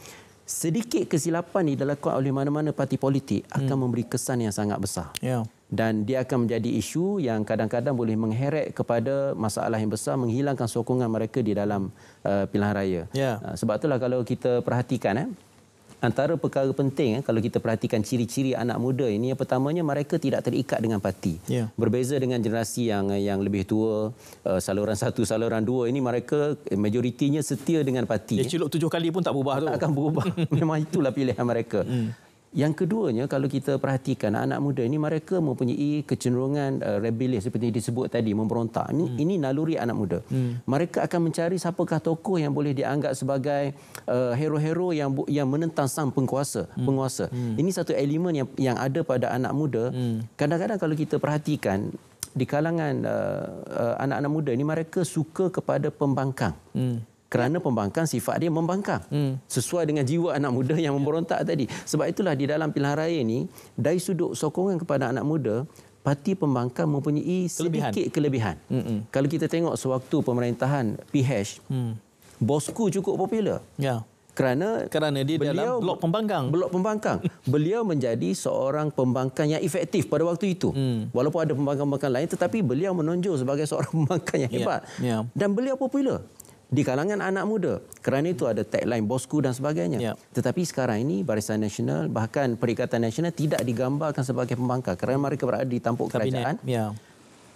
sedikit kesilapan ini dilakukan oleh mana-mana parti politik hmm. akan memberi kesan yang sangat besar yeah. dan dia akan menjadi isu yang kadang-kadang boleh mengheret kepada masalah yang besar menghilangkan sokongan mereka di dalam uh, pilihan raya yeah. uh, sebab itulah kalau kita perhatikan eh, antara perkara penting eh, kalau kita perhatikan ciri-ciri anak muda ini yang pertamanya mereka tidak terikat dengan parti yeah. berbeza dengan generasi yang eh, yang lebih tua eh, saluran satu saluran dua ini mereka majoritinya setia dengan parti dia celup tujuh kali pun tak berubah tak tu. akan berubah memang itulah pilihan mereka mm. Yang keduanya kalau kita perhatikan anak muda ini mereka mempunyai kecenderungan uh, rebellious seperti disebut tadi memberontak. Ini, hmm. ini naluri anak muda. Hmm. Mereka akan mencari siapakah tokoh yang boleh dianggap sebagai uh, hero-hero yang yang menentang sang penguasa, hmm. penguasa. Hmm. Ini satu elemen yang yang ada pada anak muda. Hmm. Kadang-kadang kalau kita perhatikan di kalangan uh, uh, anak-anak muda ini mereka suka kepada pembangkang. Hmm kerana pembangkang sifat dia membangkang hmm. sesuai dengan jiwa anak muda yang memberontak tadi sebab itulah di dalam pilihan raya ini dari sudut sokongan kepada anak muda parti pembangkang mempunyai kelebihan. sedikit kelebihan hmm. kalau kita tengok sewaktu pemerintahan PH hmm. Bosku cukup popular ya kerana kerana dia beliau, dalam blok pembangkang blok pembangkang beliau menjadi seorang pembangkang yang efektif pada waktu itu hmm. walaupun ada pembangkang-pembangkang lain tetapi beliau menonjol sebagai seorang pembangkang yang ya. hebat yeah. Yeah. dan beliau popular di kalangan anak muda. Kerana itu ada tagline bosku dan sebagainya. Ya. Tetapi sekarang ini Barisan Nasional bahkan Perikatan Nasional tidak digambarkan sebagai pembangkang kerana mereka berada di tampuk Kabinet. kerajaan. Ya.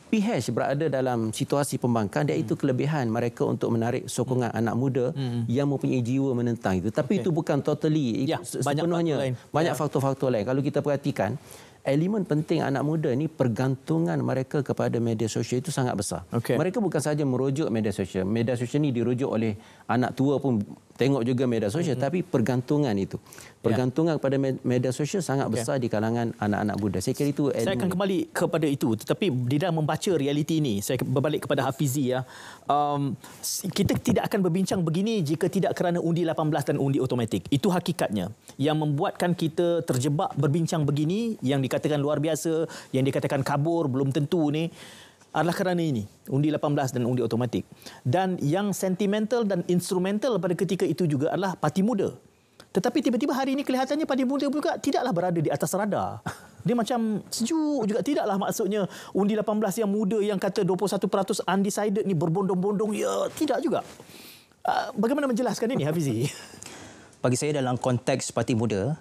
PH berada dalam situasi pembangkang dan itu hmm. kelebihan mereka untuk menarik sokongan hmm. anak muda hmm. yang mempunyai jiwa menentang itu. Tapi okay. itu bukan totally ya, sepenuhnya. Banyak ya. faktor-faktor lain. lain. Kalau kita perhatikan, elemen penting anak muda ini pergantungan mereka kepada media sosial itu sangat besar. Okay. Mereka bukan sahaja merujuk media sosial. Media sosial ini dirujuk oleh anak tua pun tengok juga media sosial mm-hmm. tapi pergantungan itu pergantungan lah ya. kepada media sosial sangat besar di kalangan anak-anak muda. Saya kira itu Saya akan kembali kepada itu tetapi di dalam membaca realiti ini saya berbalik kepada Hafizi ya. Um, kita tidak akan berbincang begini jika tidak kerana undi 18 dan undi otomatik. Itu hakikatnya yang membuatkan kita terjebak berbincang begini yang dikatakan luar biasa, yang dikatakan kabur belum tentu ni adalah kerana ini undi 18 dan undi otomatik. Dan yang sentimental dan instrumental pada ketika itu juga adalah parti muda. Tetapi tiba-tiba hari ini kelihatannya Padi Muda juga tidaklah berada di atas radar. Dia macam sejuk juga. Tidaklah maksudnya undi 18 yang muda yang kata 21% undecided ni berbondong-bondong. Ya, tidak juga. Ah, bagaimana menjelaskan ini Hafizi? Bagi saya dalam konteks Parti Muda,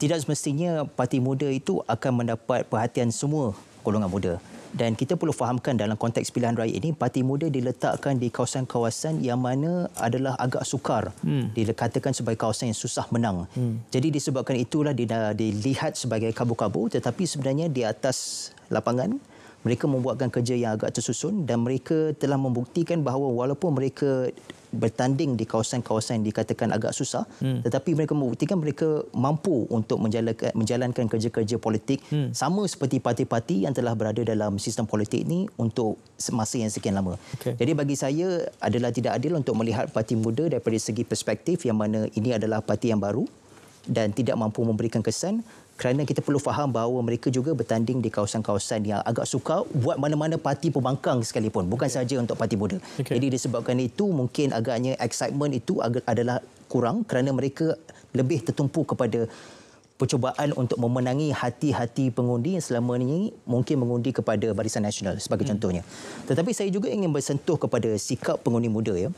tidak semestinya Parti Muda itu akan mendapat perhatian semua golongan muda dan kita perlu fahamkan dalam konteks pilihan raya ini parti muda diletakkan di kawasan-kawasan yang mana adalah agak sukar hmm. dikatakan sebagai kawasan yang susah menang hmm. jadi disebabkan itulah dilihat sebagai kabu-kabu tetapi sebenarnya di atas lapangan mereka membuatkan kerja yang agak tersusun dan mereka telah membuktikan bahawa walaupun mereka bertanding di kawasan-kawasan yang dikatakan agak susah hmm. tetapi mereka membuktikan mereka mampu untuk menjalankan, kerja-kerja politik hmm. sama seperti parti-parti yang telah berada dalam sistem politik ini untuk masa yang sekian lama. Okay. Jadi bagi saya adalah tidak adil untuk melihat parti muda daripada segi perspektif yang mana ini adalah parti yang baru dan tidak mampu memberikan kesan kerana kita perlu faham bahawa mereka juga bertanding di kawasan-kawasan yang agak suka buat mana-mana parti pembangkang sekalipun bukan okay. saja untuk parti muda. Okay. Jadi disebabkan itu mungkin agaknya excitement itu adalah kurang kerana mereka lebih tertumpu kepada percubaan untuk memenangi hati-hati pengundi yang selama ini mungkin mengundi kepada Barisan Nasional sebagai hmm. contohnya. Tetapi saya juga ingin bersentuh kepada sikap pengundi muda ya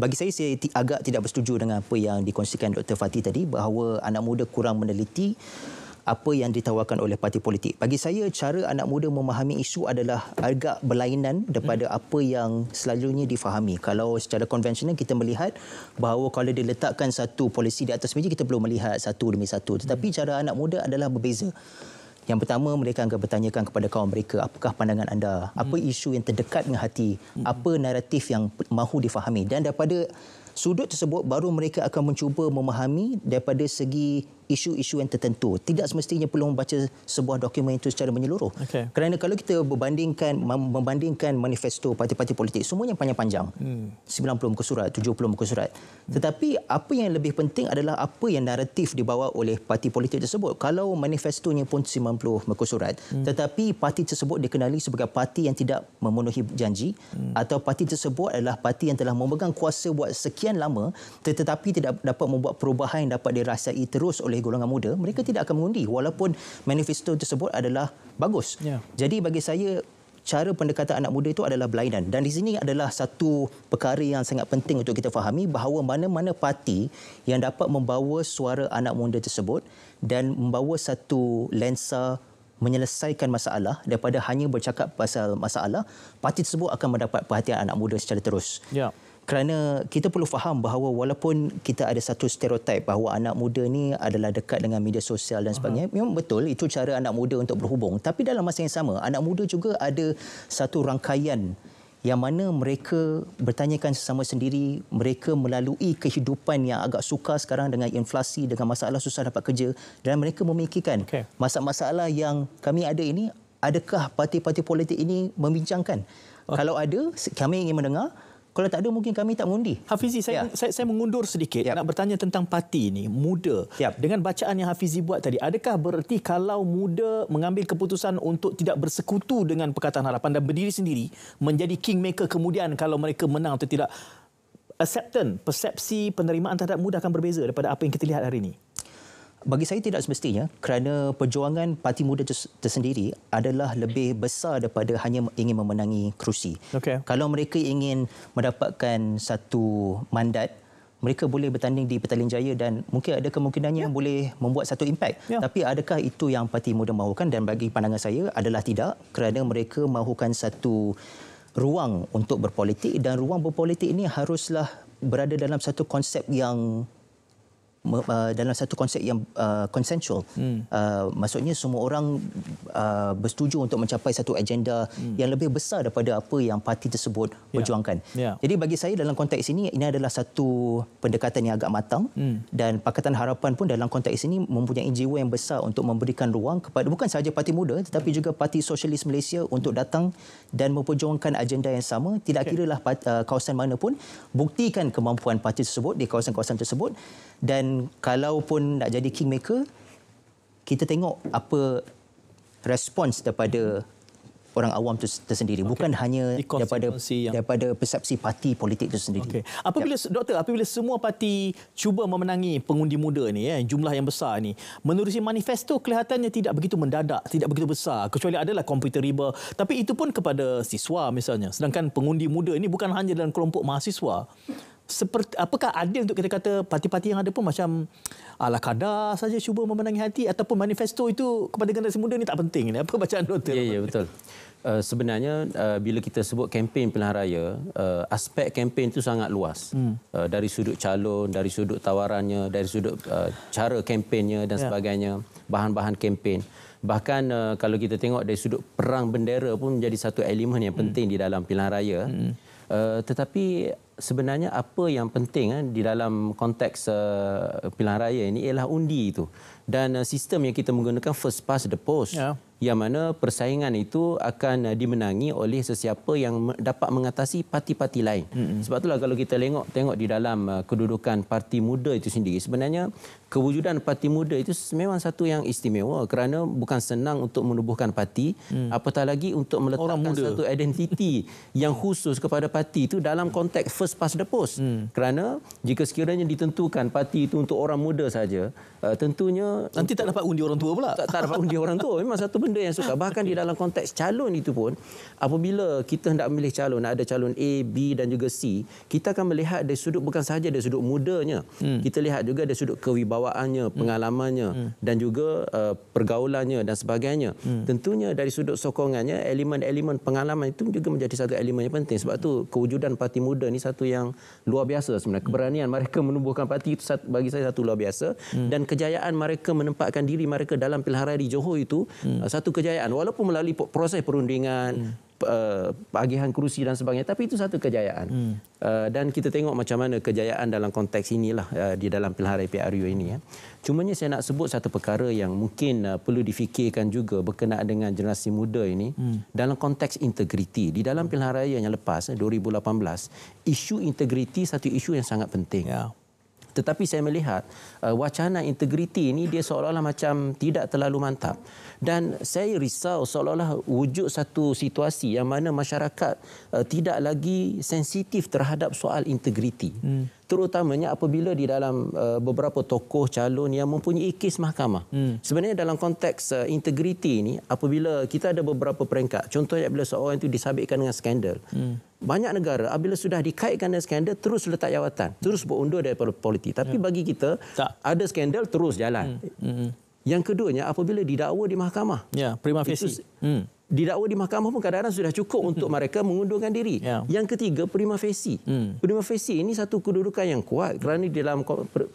bagi saya saya agak tidak bersetuju dengan apa yang dikongsikan Dr. Fatih tadi bahawa anak muda kurang meneliti apa yang ditawarkan oleh parti politik. Bagi saya cara anak muda memahami isu adalah agak berlainan daripada hmm. apa yang selalunya difahami. Kalau secara konvensional kita melihat bahawa kalau diletakkan satu polisi di atas meja kita perlu melihat satu demi satu. Tetapi hmm. cara anak muda adalah berbeza. Yang pertama mereka akan bertanyakan kepada kaum mereka apakah pandangan anda, apa hmm. isu yang terdekat dengan hati, hmm. apa naratif yang mahu difahami dan daripada sudut tersebut baru mereka akan mencuba memahami daripada segi isu-isu yang tertentu. Tidak semestinya perlu membaca sebuah dokumen itu secara menyeluruh. Okay. Kerana kalau kita berbandingkan membandingkan manifesto parti-parti politik, semuanya panjang-panjang. Hmm. 90 muka surat, 70 muka surat. Hmm. Tetapi apa yang lebih penting adalah apa yang naratif dibawa oleh parti politik tersebut. Kalau manifestonya pun 90 muka surat, hmm. tetapi parti tersebut dikenali sebagai parti yang tidak memenuhi janji hmm. atau parti tersebut adalah parti yang telah memegang kuasa buat sekian lama tetapi tidak dapat membuat perubahan yang dapat dirasai terus oleh sebagai golongan muda, mereka tidak akan mengundi walaupun manifesto tersebut adalah bagus. Ya. Jadi bagi saya cara pendekatan anak muda itu adalah berlainan dan di sini adalah satu perkara yang sangat penting untuk kita fahami bahawa mana-mana parti yang dapat membawa suara anak muda tersebut dan membawa satu lensa menyelesaikan masalah daripada hanya bercakap pasal masalah parti tersebut akan mendapat perhatian anak muda secara terus. Ya kerana kita perlu faham bahawa walaupun kita ada satu stereotip bahawa anak muda ni adalah dekat dengan media sosial dan sebagainya uh memang betul itu cara anak muda untuk berhubung tapi dalam masa yang sama anak muda juga ada satu rangkaian yang mana mereka bertanyakan sesama sendiri mereka melalui kehidupan yang agak sukar sekarang dengan inflasi dengan masalah susah dapat kerja dan mereka memikirkan okay. masalah-masalah yang kami ada ini adakah parti-parti politik ini membincangkan oh. kalau ada kami ingin mendengar kalau tak ada mungkin kami tak mengundi. Hafizi saya, ya. saya saya mengundur sedikit ya. nak bertanya tentang parti ini muda. Ya. Dengan bacaan yang Hafizi buat tadi, adakah bererti kalau muda mengambil keputusan untuk tidak bersekutu dengan Pekatan Harapan dan berdiri sendiri menjadi kingmaker kemudian kalau mereka menang atau tidak acceptance persepsi penerimaan terhadap muda akan berbeza daripada apa yang kita lihat hari ini? Bagi saya tidak semestinya kerana perjuangan parti muda tersendiri adalah lebih besar daripada hanya ingin memenangi kerusi. Okay. Kalau mereka ingin mendapatkan satu mandat, mereka boleh bertanding di Petaling Jaya dan mungkin ada kemungkinannya yeah. yang boleh membuat satu impak. Yeah. Tapi adakah itu yang parti muda mahukan dan bagi pandangan saya adalah tidak kerana mereka mahukan satu ruang untuk berpolitik dan ruang berpolitik ini haruslah berada dalam satu konsep yang Uh, dalam satu konsep yang uh, consensual. Hmm. Uh, maksudnya semua orang uh, bersetuju untuk mencapai satu agenda hmm. yang lebih besar daripada apa yang parti tersebut yeah. berjuangkan. Yeah. Jadi bagi saya dalam konteks ini ini adalah satu pendekatan yang agak matang hmm. dan Pakatan Harapan pun dalam konteks ini mempunyai jiwa yang besar untuk memberikan ruang kepada bukan sahaja parti muda tetapi hmm. juga Parti Sosialis Malaysia untuk datang dan memperjuangkan agenda yang sama tidak okay. lah uh, kawasan mana pun buktikan kemampuan parti tersebut di kawasan-kawasan tersebut dan kalau pun nak jadi kingmaker kita tengok apa respons daripada orang awam itu tersendiri okay. bukan hanya daripada yang... daripada persepsi parti politik itu sendiri. Okey. Apabila ya. doktor apabila semua parti cuba memenangi pengundi muda ini, eh jumlah yang besar ni menerusi manifesto kelihatannya tidak begitu mendadak, tidak begitu besar kecuali adalah komputer riba tapi itu pun kepada siswa misalnya sedangkan pengundi muda ini bukan hanya dalam kelompok mahasiswa seperti apakah adil untuk kita kata parti-parti yang ada pun macam ala kadar saja cuba memenangi hati ataupun manifesto itu kepada generasi muda ni tak penting ni apa bacaan doktor ya ya betul Uh, sebenarnya uh, bila kita sebut kempen pilihan raya uh, aspek kempen itu sangat luas hmm. uh, dari sudut calon dari sudut tawarannya dari sudut uh, cara kempennya dan yeah. sebagainya bahan-bahan kempen bahkan uh, kalau kita tengok dari sudut perang bendera pun menjadi satu elemen yang hmm. penting hmm. di dalam pilihan raya hmm. uh, tetapi sebenarnya apa yang penting eh, di dalam konteks uh, pilihan raya ini ialah undi itu dan uh, sistem yang kita menggunakan first past the post ya. yang mana persaingan itu akan uh, dimenangi oleh sesiapa yang dapat mengatasi parti-parti lain. Mm -hmm. Sebab itulah kalau kita tengok tengok di dalam uh, kedudukan parti muda itu sendiri sebenarnya kewujudan parti muda itu memang satu yang istimewa kerana bukan senang untuk menubuhkan parti mm. apatah lagi untuk meletakkan satu identiti yang khusus kepada parti itu dalam konteks first past the post. Mm. Kerana jika sekiranya ditentukan parti itu untuk orang muda saja tentunya Nanti tak dapat undi orang tua pula. Tak, tak dapat undi orang tua. Memang satu benda yang suka. Bahkan di dalam konteks calon itu pun, apabila kita hendak memilih calon, ada calon A, B dan juga C, kita akan melihat dari sudut bukan sahaja dari sudut mudanya. Hmm. Kita lihat juga dari sudut kewibawaannya, hmm. pengalamannya hmm. dan juga uh, pergaulannya dan sebagainya. Hmm. Tentunya dari sudut sokongannya, elemen-elemen pengalaman itu juga menjadi satu elemen yang penting. Sebab hmm. tu kewujudan parti muda ni satu yang luar biasa sebenarnya. Keberanian mereka menubuhkan parti itu bagi saya satu luar biasa. Hmm. Dan kejayaan mereka mereka menempatkan diri mereka dalam pilihara di Johor itu hmm. Uh, satu kejayaan walaupun melalui proses perundingan hmm pagihan uh, kerusi dan sebagainya tapi itu satu kejayaan hmm. uh, dan kita tengok macam mana kejayaan dalam konteks inilah uh, di dalam pilihan PRU ini ya. Cumanya saya nak sebut satu perkara yang mungkin uh, perlu difikirkan juga berkenaan dengan generasi muda ini hmm. dalam konteks integriti di dalam pilihan raya yang lepas 2018 eh, isu integriti satu isu yang sangat penting. Yeah. Tetapi saya melihat uh, wacana integriti ini dia seolah-olah macam tidak terlalu mantap. Dan saya risau seolah-olah wujud satu situasi yang mana masyarakat uh, tidak lagi sensitif terhadap soal integriti. Hmm terutamanya apabila di dalam uh, beberapa tokoh calon yang mempunyai kes mahkamah. Hmm. Sebenarnya dalam konteks uh, integriti ini, apabila kita ada beberapa peringkat, contohnya apabila seorang itu disabitkan dengan skandal, hmm. banyak negara apabila sudah dikaitkan dengan skandal, terus letak jawatan, terus berundur dari politik. Tapi ya. bagi kita, tak. ada skandal terus jalan. Hmm. Hmm. Yang keduanya apabila didakwa di mahkamah. Ya, prima facie. hmm didakwa di mahkamah pun kadang-kadang sudah cukup hmm. untuk mereka mengundurkan diri. Yeah. Yang ketiga, prima facie. Hmm. Prima facie ini satu kedudukan yang kuat kerana dalam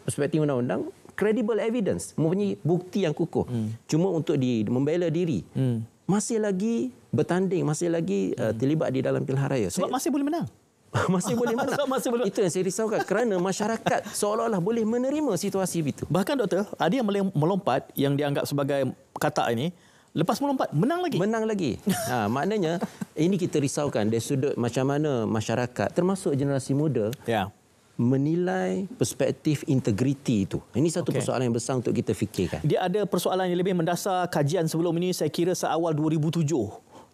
perspektif undang-undang, credible evidence, mempunyai bukti yang kukuh. Hmm. Cuma untuk di, membela diri. Hmm. Masih lagi bertanding, masih lagi uh, hmm. uh, terlibat di dalam pilihan raya. Sebab masih boleh menang. masih boleh menang. so, masih itu yang saya risaukan kerana masyarakat seolah-olah boleh menerima situasi itu. Bahkan, Doktor, ada yang melompat yang dianggap sebagai kata ini, Lepas melompat, menang lagi? Menang lagi. Ha, maknanya, ini kita risaukan dari sudut macam mana masyarakat, termasuk generasi muda, ya. menilai perspektif integriti itu. Ini satu okay. persoalan yang besar untuk kita fikirkan. Dia ada persoalan yang lebih mendasar kajian sebelum ini, saya kira seawal 2007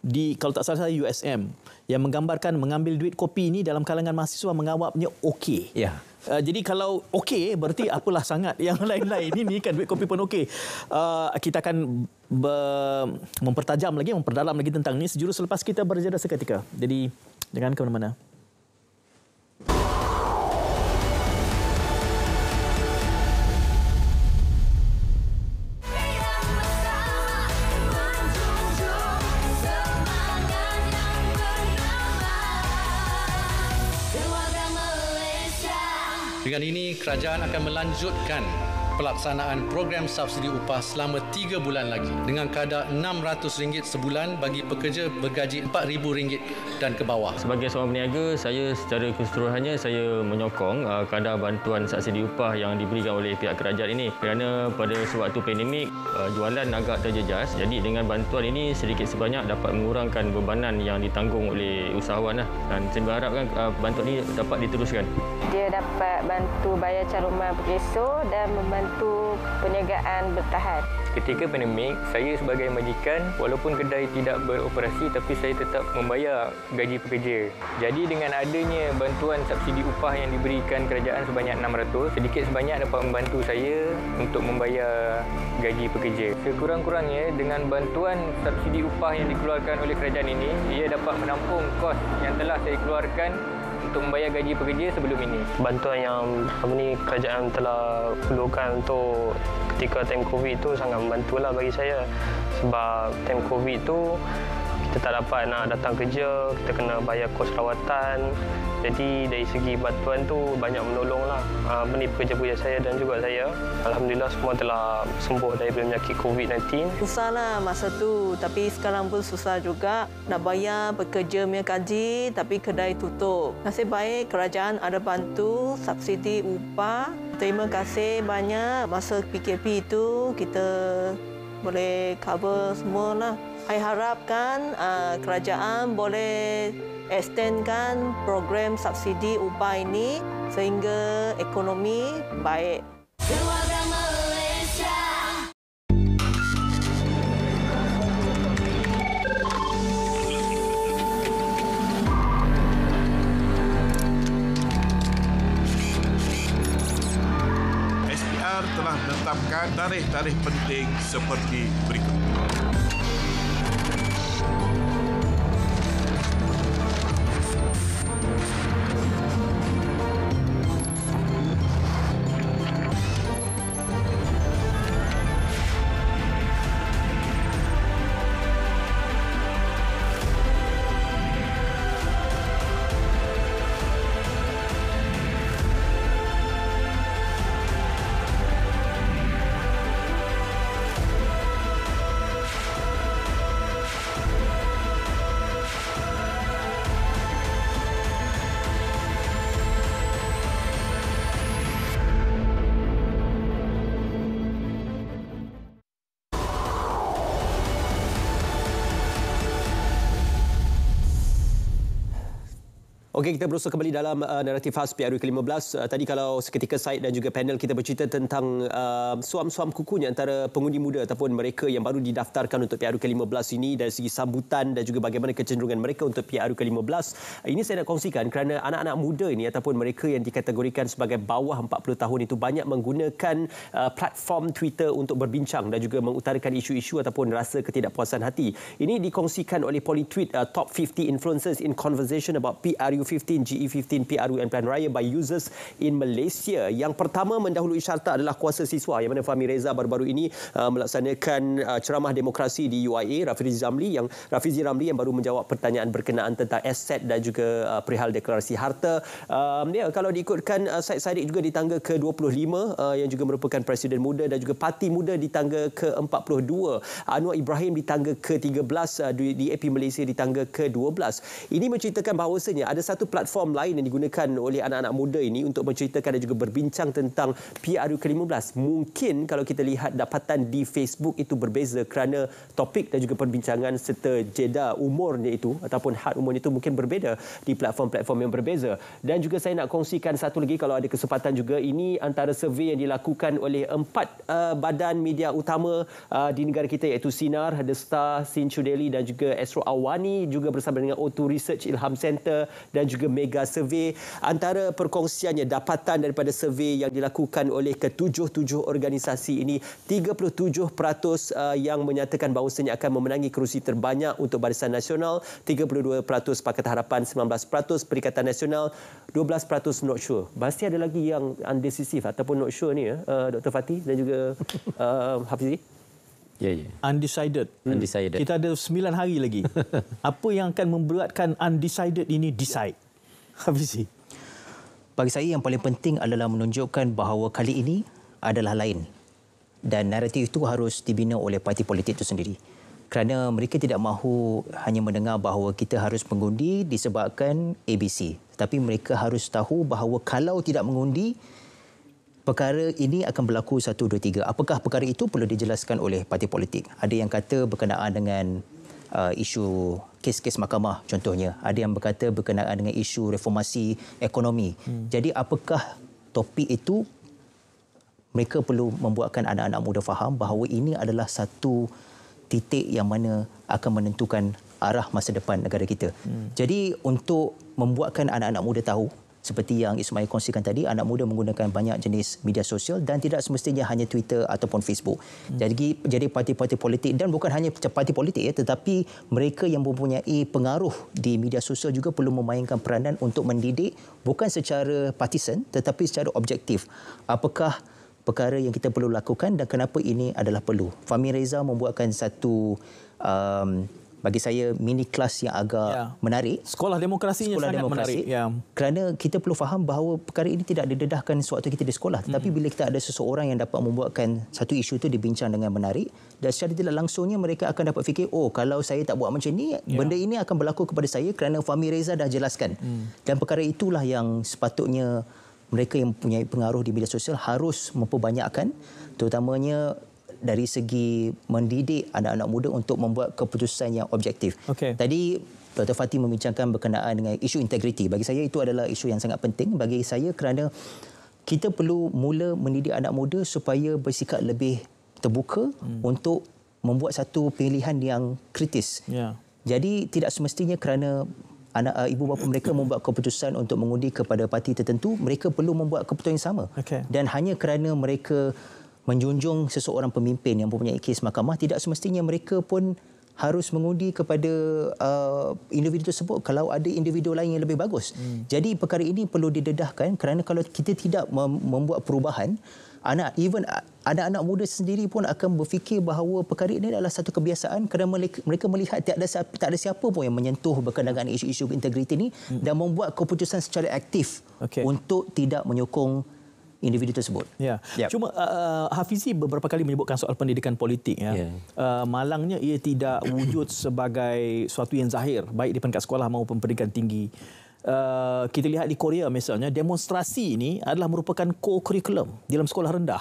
di kalau tak salah saya USM yang menggambarkan mengambil duit kopi ini dalam kalangan mahasiswa mengawapnya okey. Ya. Uh, jadi kalau okey berarti apalah sangat yang lain-lain ini kan duit kopi pun okey. Uh, kita akan mempertajam lagi memperdalam lagi tentang ini sejurus selepas kita berjeda seketika. Jadi jangan ke mana-mana. Dengan ini kerajaan akan melanjutkan pelaksanaan program subsidi upah selama 3 bulan lagi dengan kadar RM600 sebulan bagi pekerja bergaji RM4,000 dan ke bawah. Sebagai seorang peniaga, saya secara keseluruhannya saya menyokong uh, kadar bantuan subsidi upah yang diberikan oleh pihak kerajaan ini kerana pada sewaktu pandemik, uh, jualan agak terjejas. Jadi dengan bantuan ini, sedikit sebanyak dapat mengurangkan bebanan yang ditanggung oleh usahawan. Lah. Dan saya berharapkan uh, bantuan ini dapat diteruskan. Dia dapat bantu bayar carumah besok dan membantu untuk perniagaan bertahan. Ketika pandemik, saya sebagai majikan walaupun kedai tidak beroperasi tapi saya tetap membayar gaji pekerja. Jadi dengan adanya bantuan subsidi upah yang diberikan kerajaan sebanyak 600, sedikit sebanyak dapat membantu saya untuk membayar gaji pekerja. Sekurang-kurangnya dengan bantuan subsidi upah yang dikeluarkan oleh kerajaan ini, ia dapat menampung kos yang telah saya keluarkan untuk membayar gaji pekerja sebelum ini. Bantuan yang apa ni kerajaan telah hulurkan untuk ketika time Covid itu sangat membantu lah bagi saya sebab time Covid itu kita tak dapat nak datang kerja, kita kena bayar kos rawatan, jadi dari segi bantuan tu banyak menolong lah ah, ni pekerja-pekerja saya dan juga saya. Alhamdulillah semua telah sembuh dari penyakit COVID-19. Susahlah masa tu tapi sekarang pun susah juga. Nak bayar bekerja punya gaji tapi kedai tutup. Nasib baik kerajaan ada bantu subsidi upah. Terima kasih banyak masa PKP itu kita boleh cover semua lah. Saya harapkan ah, kerajaan boleh extendkan program subsidi upah ini sehingga ekonomi baik. SPR telah menetapkan tarikh-tarikh penting seperti berikut. Okey, kita berusaha kembali dalam uh, naratif khas PRU ke-15. Uh, tadi kalau seketika Said dan juga panel kita bercerita tentang uh, suam-suam kukunya antara pengundi muda ataupun mereka yang baru didaftarkan untuk PRU ke-15 ini dari segi sambutan dan juga bagaimana kecenderungan mereka untuk PRU ke-15. Uh, ini saya nak kongsikan kerana anak-anak muda ini ataupun mereka yang dikategorikan sebagai bawah 40 tahun itu banyak menggunakan uh, platform Twitter untuk berbincang dan juga mengutarakan isu-isu ataupun rasa ketidakpuasan hati. Ini dikongsikan oleh Politweet uh, Top 50 Influencers in Conversation about PRU GE15 PRU and Plan Raya by users in Malaysia. Yang pertama mendahului syarta adalah kuasa siswa yang mana Fahmi Reza baru-baru ini uh, melaksanakan uh, ceramah demokrasi di UIA Rafizi Ramli yang Rafizi Ramli yang baru menjawab pertanyaan berkenaan tentang aset dan juga uh, perihal deklarasi harta. Um, ya, kalau diikutkan uh, Said Saidik juga di tangga ke-25 uh, yang juga merupakan presiden muda dan juga parti muda di tangga ke-42. Anwar Ibrahim di tangga ke-13 uh, di, di AP Malaysia di tangga ke-12. Ini menceritakan bahawasanya ada satu satu platform lain yang digunakan oleh anak-anak muda ini untuk menceritakan dan juga berbincang tentang PRU ke-15. Mungkin kalau kita lihat dapatan di Facebook itu berbeza kerana topik dan juga perbincangan serta jeda umurnya itu ataupun had umurnya itu mungkin berbeza di platform-platform yang berbeza. Dan juga saya nak kongsikan satu lagi kalau ada kesempatan juga ini antara survei yang dilakukan oleh empat uh, badan media utama uh, di negara kita iaitu Sinar, The Star, Sinchu Daily dan juga Astro Awani juga bersama dengan O2 Research Ilham Center dan dan juga mega survey antara perkongsiannya dapatan daripada survey yang dilakukan oleh ketujuh-tujuh organisasi ini 37% uh, yang menyatakan bahawasanya akan memenangi kerusi terbanyak untuk Barisan Nasional 32% Pakatan Harapan 19% Perikatan Nasional 12% not sure pasti ada lagi yang undecisive ataupun not sure ni ya eh, eh, Dr. Fatih dan juga uh, Ya, ya. Undecided. Hmm. Undecided. Kita ada sembilan hari lagi. Apa yang akan membuatkan undecided ini decide? Habis Bagi saya yang paling penting adalah menunjukkan bahawa kali ini adalah lain. Dan naratif itu harus dibina oleh parti politik itu sendiri. Kerana mereka tidak mahu hanya mendengar bahawa kita harus mengundi disebabkan ABC. Tapi mereka harus tahu bahawa kalau tidak mengundi, perkara ini akan berlaku 1, 2, 3. Apakah perkara itu perlu dijelaskan oleh parti politik? Ada yang kata berkenaan dengan uh, isu kes-kes mahkamah contohnya. Ada yang berkata berkenaan dengan isu reformasi ekonomi. Hmm. Jadi apakah topik itu mereka perlu membuatkan anak-anak muda faham bahawa ini adalah satu titik yang mana akan menentukan arah masa depan negara kita. Hmm. Jadi untuk membuatkan anak-anak muda tahu seperti yang Ismail kongsikan tadi anak muda menggunakan banyak jenis media sosial dan tidak semestinya hanya Twitter ataupun Facebook. Hmm. Jadi jadi parti-parti politik dan bukan hanya parti politik ya tetapi mereka yang mempunyai pengaruh di media sosial juga perlu memainkan peranan untuk mendidik bukan secara partisan tetapi secara objektif. Apakah perkara yang kita perlu lakukan dan kenapa ini adalah perlu. Fahmi Reza membuatkan satu um, bagi saya mini kelas yang agak ya. menarik. Sekolah demokrasinya sekolah sangat demokrasi. menarik. Ya. Kerana kita perlu faham bahawa perkara ini tidak didedahkan sewaktu kita di sekolah. Tetapi mm-hmm. bila kita ada seseorang yang dapat membuatkan satu isu itu dibincang dengan menarik. Dan secara tidak langsungnya mereka akan dapat fikir, oh kalau saya tak buat macam ini, ya. benda ini akan berlaku kepada saya kerana Fahmi Reza dah jelaskan. Mm. Dan perkara itulah yang sepatutnya mereka yang mempunyai pengaruh di media sosial harus memperbanyakkan. Terutamanya dari segi mendidik anak-anak muda untuk membuat keputusan yang objektif. Okay. Tadi Dr. Fatih membincangkan berkenaan dengan isu integriti. Bagi saya itu adalah isu yang sangat penting bagi saya kerana kita perlu mula mendidik anak muda supaya bersikap lebih terbuka hmm. untuk membuat satu pilihan yang kritis. Yeah. Jadi tidak semestinya kerana anak ah, ibu bapa mereka membuat keputusan untuk mengundi kepada parti tertentu, mereka perlu membuat keputusan yang sama. Okay. Dan hanya kerana mereka menjunjung seseorang pemimpin yang mempunyai kes mahkamah tidak semestinya mereka pun harus mengundi kepada uh, individu tersebut kalau ada individu lain yang lebih bagus. Hmm. Jadi perkara ini perlu didedahkan kerana kalau kita tidak mem- membuat perubahan anak even anak-anak muda sendiri pun akan berfikir bahawa perkara ini adalah satu kebiasaan kerana mereka melihat tak ada siapa, tak ada siapa pun yang menyentuh berkenaan isu-isu integriti ini hmm. dan membuat keputusan secara aktif okay. untuk tidak menyokong individu tersebut. Ya. Yep. Cuma uh, uh, Hafizi beberapa kali menyebutkan soal pendidikan politik ya. Yeah. Uh, malangnya ia tidak wujud sebagai suatu yang zahir baik di peringkat sekolah maupun pendidikan tinggi. Uh, kita lihat di Korea misalnya demonstrasi ini adalah merupakan co-curriculum dalam sekolah rendah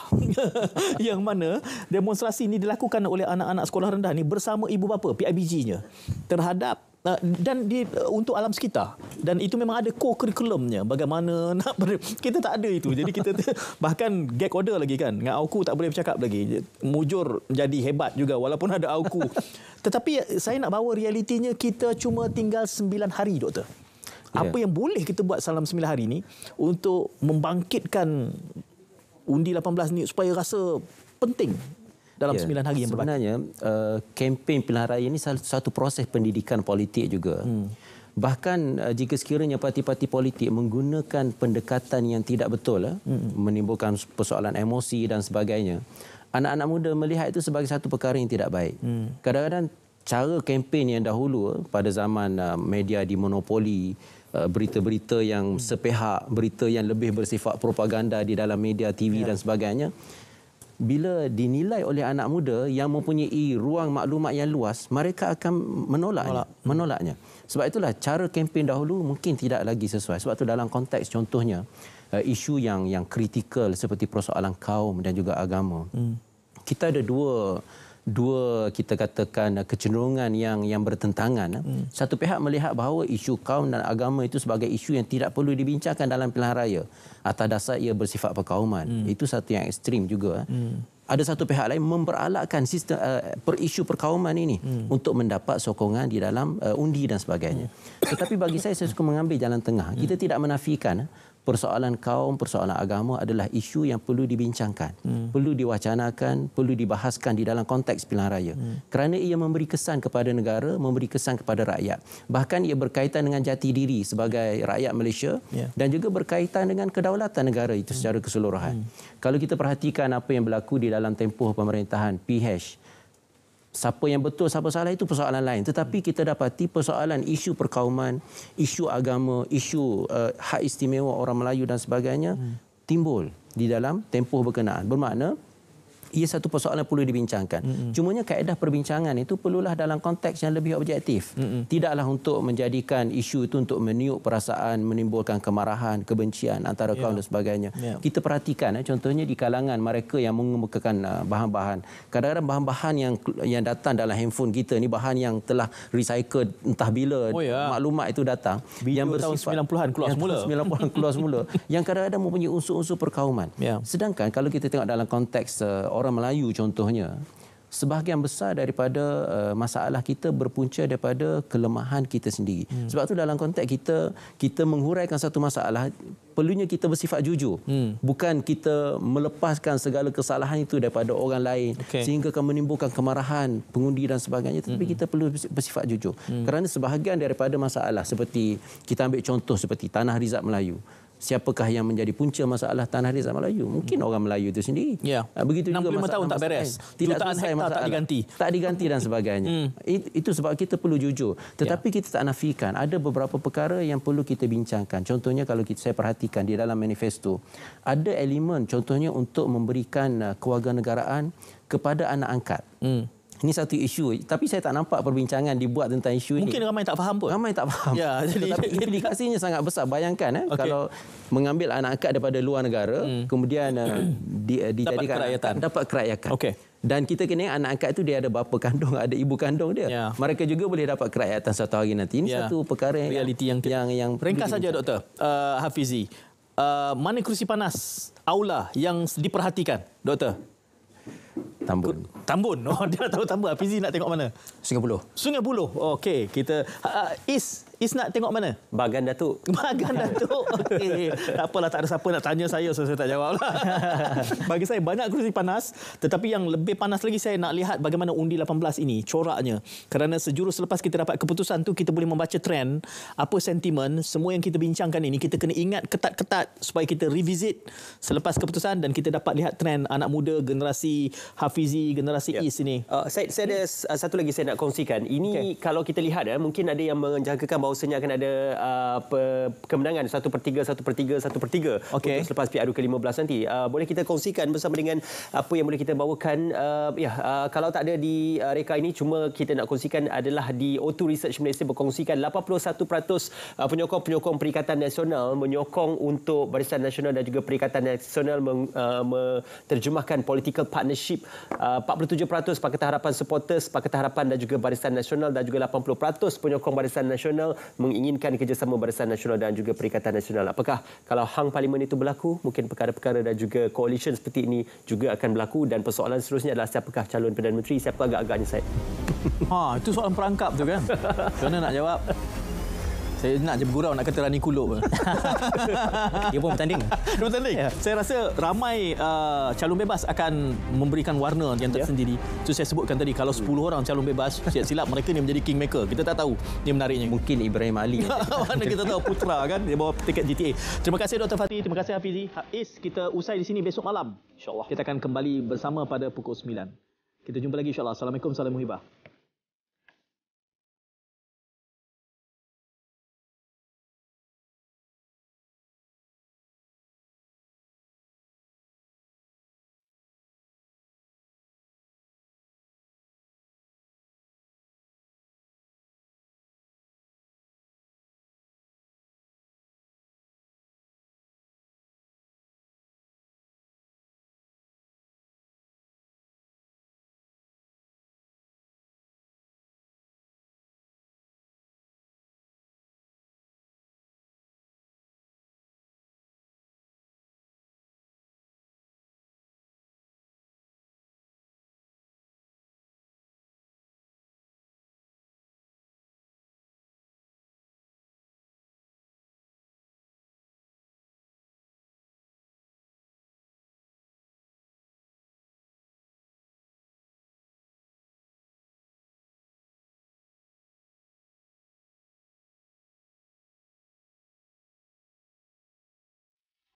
yang mana demonstrasi ini dilakukan oleh anak-anak sekolah rendah ini bersama ibu bapa PIBG-nya terhadap Ah, dan di eh, untuk alam sekitar dan itu memang ada core curriculumnya bagaimana nak ber- kita tak ada itu jadi kita bahkan gag order lagi kan dengan aku tak boleh bercakap lagi mujur jadi hebat juga walaupun ada aku tetapi eh, saya nak bawa realitinya kita cuma tinggal 9 hari doktor apa ya. yang boleh kita buat dalam 9 hari ini untuk membangkitkan undi 18 ni supaya rasa penting dalam ya. 9 hari yang berlaku? Sebenarnya, uh, kempen pilihan raya ini satu proses pendidikan politik juga. Hmm. Bahkan uh, jika sekiranya parti-parti politik menggunakan pendekatan yang tidak betul, uh, hmm. menimbulkan persoalan emosi dan sebagainya, anak-anak muda melihat itu sebagai satu perkara yang tidak baik. Hmm. Kadang-kadang cara kempen yang dahulu pada zaman media di monopoli berita-berita yang sepihak, berita yang lebih bersifat propaganda di dalam media TV ya. dan sebagainya, bila dinilai oleh anak muda yang mempunyai ruang maklumat yang luas, mereka akan menolak, Menolak. Hmm. menolaknya. Sebab itulah cara kempen dahulu mungkin tidak lagi sesuai. Sebab itu dalam konteks contohnya eh, isu yang yang kritikal seperti persoalan kaum dan juga agama. Hmm. Kita ada dua dua kita katakan kecenderungan yang yang bertentangan. Eh. Hmm. Satu pihak melihat bahawa isu kaum dan agama itu sebagai isu yang tidak perlu dibincangkan dalam pilihan raya atas dasar ia bersifat perkauman. Hmm. Itu satu yang ekstrim juga. Eh. Hmm. Ada satu pihak lain memperalatkan sistem uh, per isu perkauman ini hmm. untuk mendapat sokongan di dalam uh, undi dan sebagainya. Hmm. Tetapi bagi saya saya suka mengambil jalan tengah. Hmm. Kita tidak menafikan persoalan kaum, persoalan agama adalah isu yang perlu dibincangkan, hmm. perlu diwacanakan, perlu dibahaskan di dalam konteks pilihan raya. Hmm. Kerana ia memberi kesan kepada negara, memberi kesan kepada rakyat. Bahkan ia berkaitan dengan jati diri sebagai rakyat Malaysia yeah. dan juga berkaitan dengan kedaulatan negara itu hmm. secara keseluruhan. Hmm. Kalau kita perhatikan apa yang berlaku di dalam tempoh pemerintahan PH, hmm siapa yang betul siapa salah itu persoalan lain tetapi hmm. kita dapati persoalan isu perkauman isu agama isu uh, hak istimewa orang Melayu dan sebagainya hmm. timbul di dalam tempoh berkenaan bermakna ia satu persoalan yang perlu dibincangkan. Mm-hmm. Cumanya kaedah perbincangan itu perlulah dalam konteks yang lebih objektif. Mm-hmm. Tidaklah untuk menjadikan isu itu untuk meniup perasaan, menimbulkan kemarahan, kebencian antara yeah. kaum ya. dan sebagainya. Yeah. Kita perhatikan eh, contohnya di kalangan mereka yang mengemukakan eh, bahan-bahan. Kadang-kadang bahan-bahan yang yang datang dalam handphone kita ni bahan yang telah recycle entah bila oh, yeah. maklumat itu datang Video yang bersifat tahun 90-an keluar semula. Yang tahun 90-an keluar semula. yang kadang-kadang mempunyai unsur-unsur perkauman. Yeah. Sedangkan kalau kita tengok dalam konteks eh, orang Melayu contohnya, sebahagian besar daripada uh, masalah kita berpunca daripada kelemahan kita sendiri. Hmm. Sebab tu dalam konteks kita kita menghuraikan satu masalah perlunya kita bersifat jujur. Hmm. Bukan kita melepaskan segala kesalahan itu daripada orang lain okay. sehingga akan menimbulkan kemarahan pengundi dan sebagainya tetapi hmm. kita perlu bersifat jujur. Hmm. Kerana sebahagian daripada masalah seperti kita ambil contoh seperti tanah rizab Melayu siapakah yang menjadi punca masalah tanah di zaman Melayu. Mungkin hmm. orang Melayu itu sendiri. Yeah. Ha, begitu 65 juga masalah tahun tak beres. tidak Jutaan selesai, masalah. tak diganti. Tak diganti dan sebagainya. Hmm. It, itu sebab kita perlu jujur. Tetapi yeah. kita tak nafikan. Ada beberapa perkara yang perlu kita bincangkan. Contohnya kalau kita, saya perhatikan di dalam manifesto. Ada elemen contohnya untuk memberikan uh, kewarganegaraan kepada anak angkat. Hmm. Ini satu isu tapi saya tak nampak perbincangan dibuat tentang isu Mungkin ini. Mungkin ramai tak faham pun. Ramai tak faham. Ya, jadi tapi implikasinya sangat besar. Bayangkan eh okay. kalau mengambil anak angkat daripada luar negara hmm. kemudian hmm. di dijadikan dapat kerakyatan. Dapat kerakyatan. Okay. Dan kita kena ingat anak angkat itu dia ada bapa kandung, ada ibu kandung dia. Ya. Mereka juga boleh dapat kerakyatan satu hari nanti. Ini ya. satu perkara realiti yang yang, yang, yang ringkas saja doktor. Uh, Hafizi. Uh, mana kerusi panas aula yang diperhatikan doktor? Tambun. Tambun. Oh, dia nak tahu Tambun. Hafizi nak tengok mana? Sungai Buloh. Sungai Buloh. Okey. Kita... Uh, Is, Is nak tengok mana? Bagan Datuk. Bagan Datuk. Okey. tak apalah. Tak ada siapa nak tanya saya. So, saya tak jawab lah. Bagi saya, banyak kerusi panas. Tetapi yang lebih panas lagi, saya nak lihat bagaimana undi 18 ini. Coraknya. Kerana sejurus selepas kita dapat keputusan tu, kita boleh membaca trend. Apa sentimen. Semua yang kita bincangkan ini, kita kena ingat ketat-ketat supaya kita revisit selepas keputusan dan kita dapat lihat trend anak muda, generasi Hafizi generasi yeah. East ini. Uh, saya, saya ada uh, satu lagi saya nak kongsikan. Ini okay. kalau kita lihat eh, mungkin ada yang menjangkakan bahawasanya akan ada uh, pe- kemenangan satu per 3, 1 per 3, 1 per 3 okay. selepas PRU ke-15 nanti. Uh, boleh kita kongsikan bersama dengan apa yang boleh kita bawakan. Uh, ya, uh, kalau tak ada di uh, reka ini cuma kita nak kongsikan adalah di O2 Research Malaysia berkongsikan 81% uh, penyokong-penyokong Perikatan Nasional menyokong untuk Barisan Nasional dan juga Perikatan Nasional meng, uh, menerjemahkan political partnership membership uh, 47% Pakatan Harapan Supporters, Pakatan Harapan dan juga Barisan Nasional dan juga 80% penyokong Barisan Nasional menginginkan kerjasama Barisan Nasional dan juga Perikatan Nasional. Apakah kalau hang parlimen itu berlaku, mungkin perkara-perkara dan juga koalisyen seperti ini juga akan berlaku dan persoalan seterusnya adalah siapakah calon Perdana Menteri, siapa agak-agaknya saya. Ha, itu soalan perangkap tu kan. Kena nak jawab. Saya nak je bergurau nak kata Rani lah Kulub. dia pun bertanding. Dia bertanding? Yeah. Saya rasa ramai uh, calon bebas akan memberikan warna yang ya. tersendiri. Itu so, saya sebutkan tadi. Kalau 10 ya. orang calon bebas, silap-silap mereka ni menjadi kingmaker. Kita tak tahu Ini menariknya. Mungkin Ibrahim Ali. Mana kita tahu putra kan? Dia bawa tiket GTA. Terima kasih Dr. Fatih. Terima kasih Hafizi. Hafiz, kita usai di sini besok malam. InsyaAllah. Kita akan kembali bersama pada pukul 9. Kita jumpa lagi insyaAllah. Assalamualaikum, salam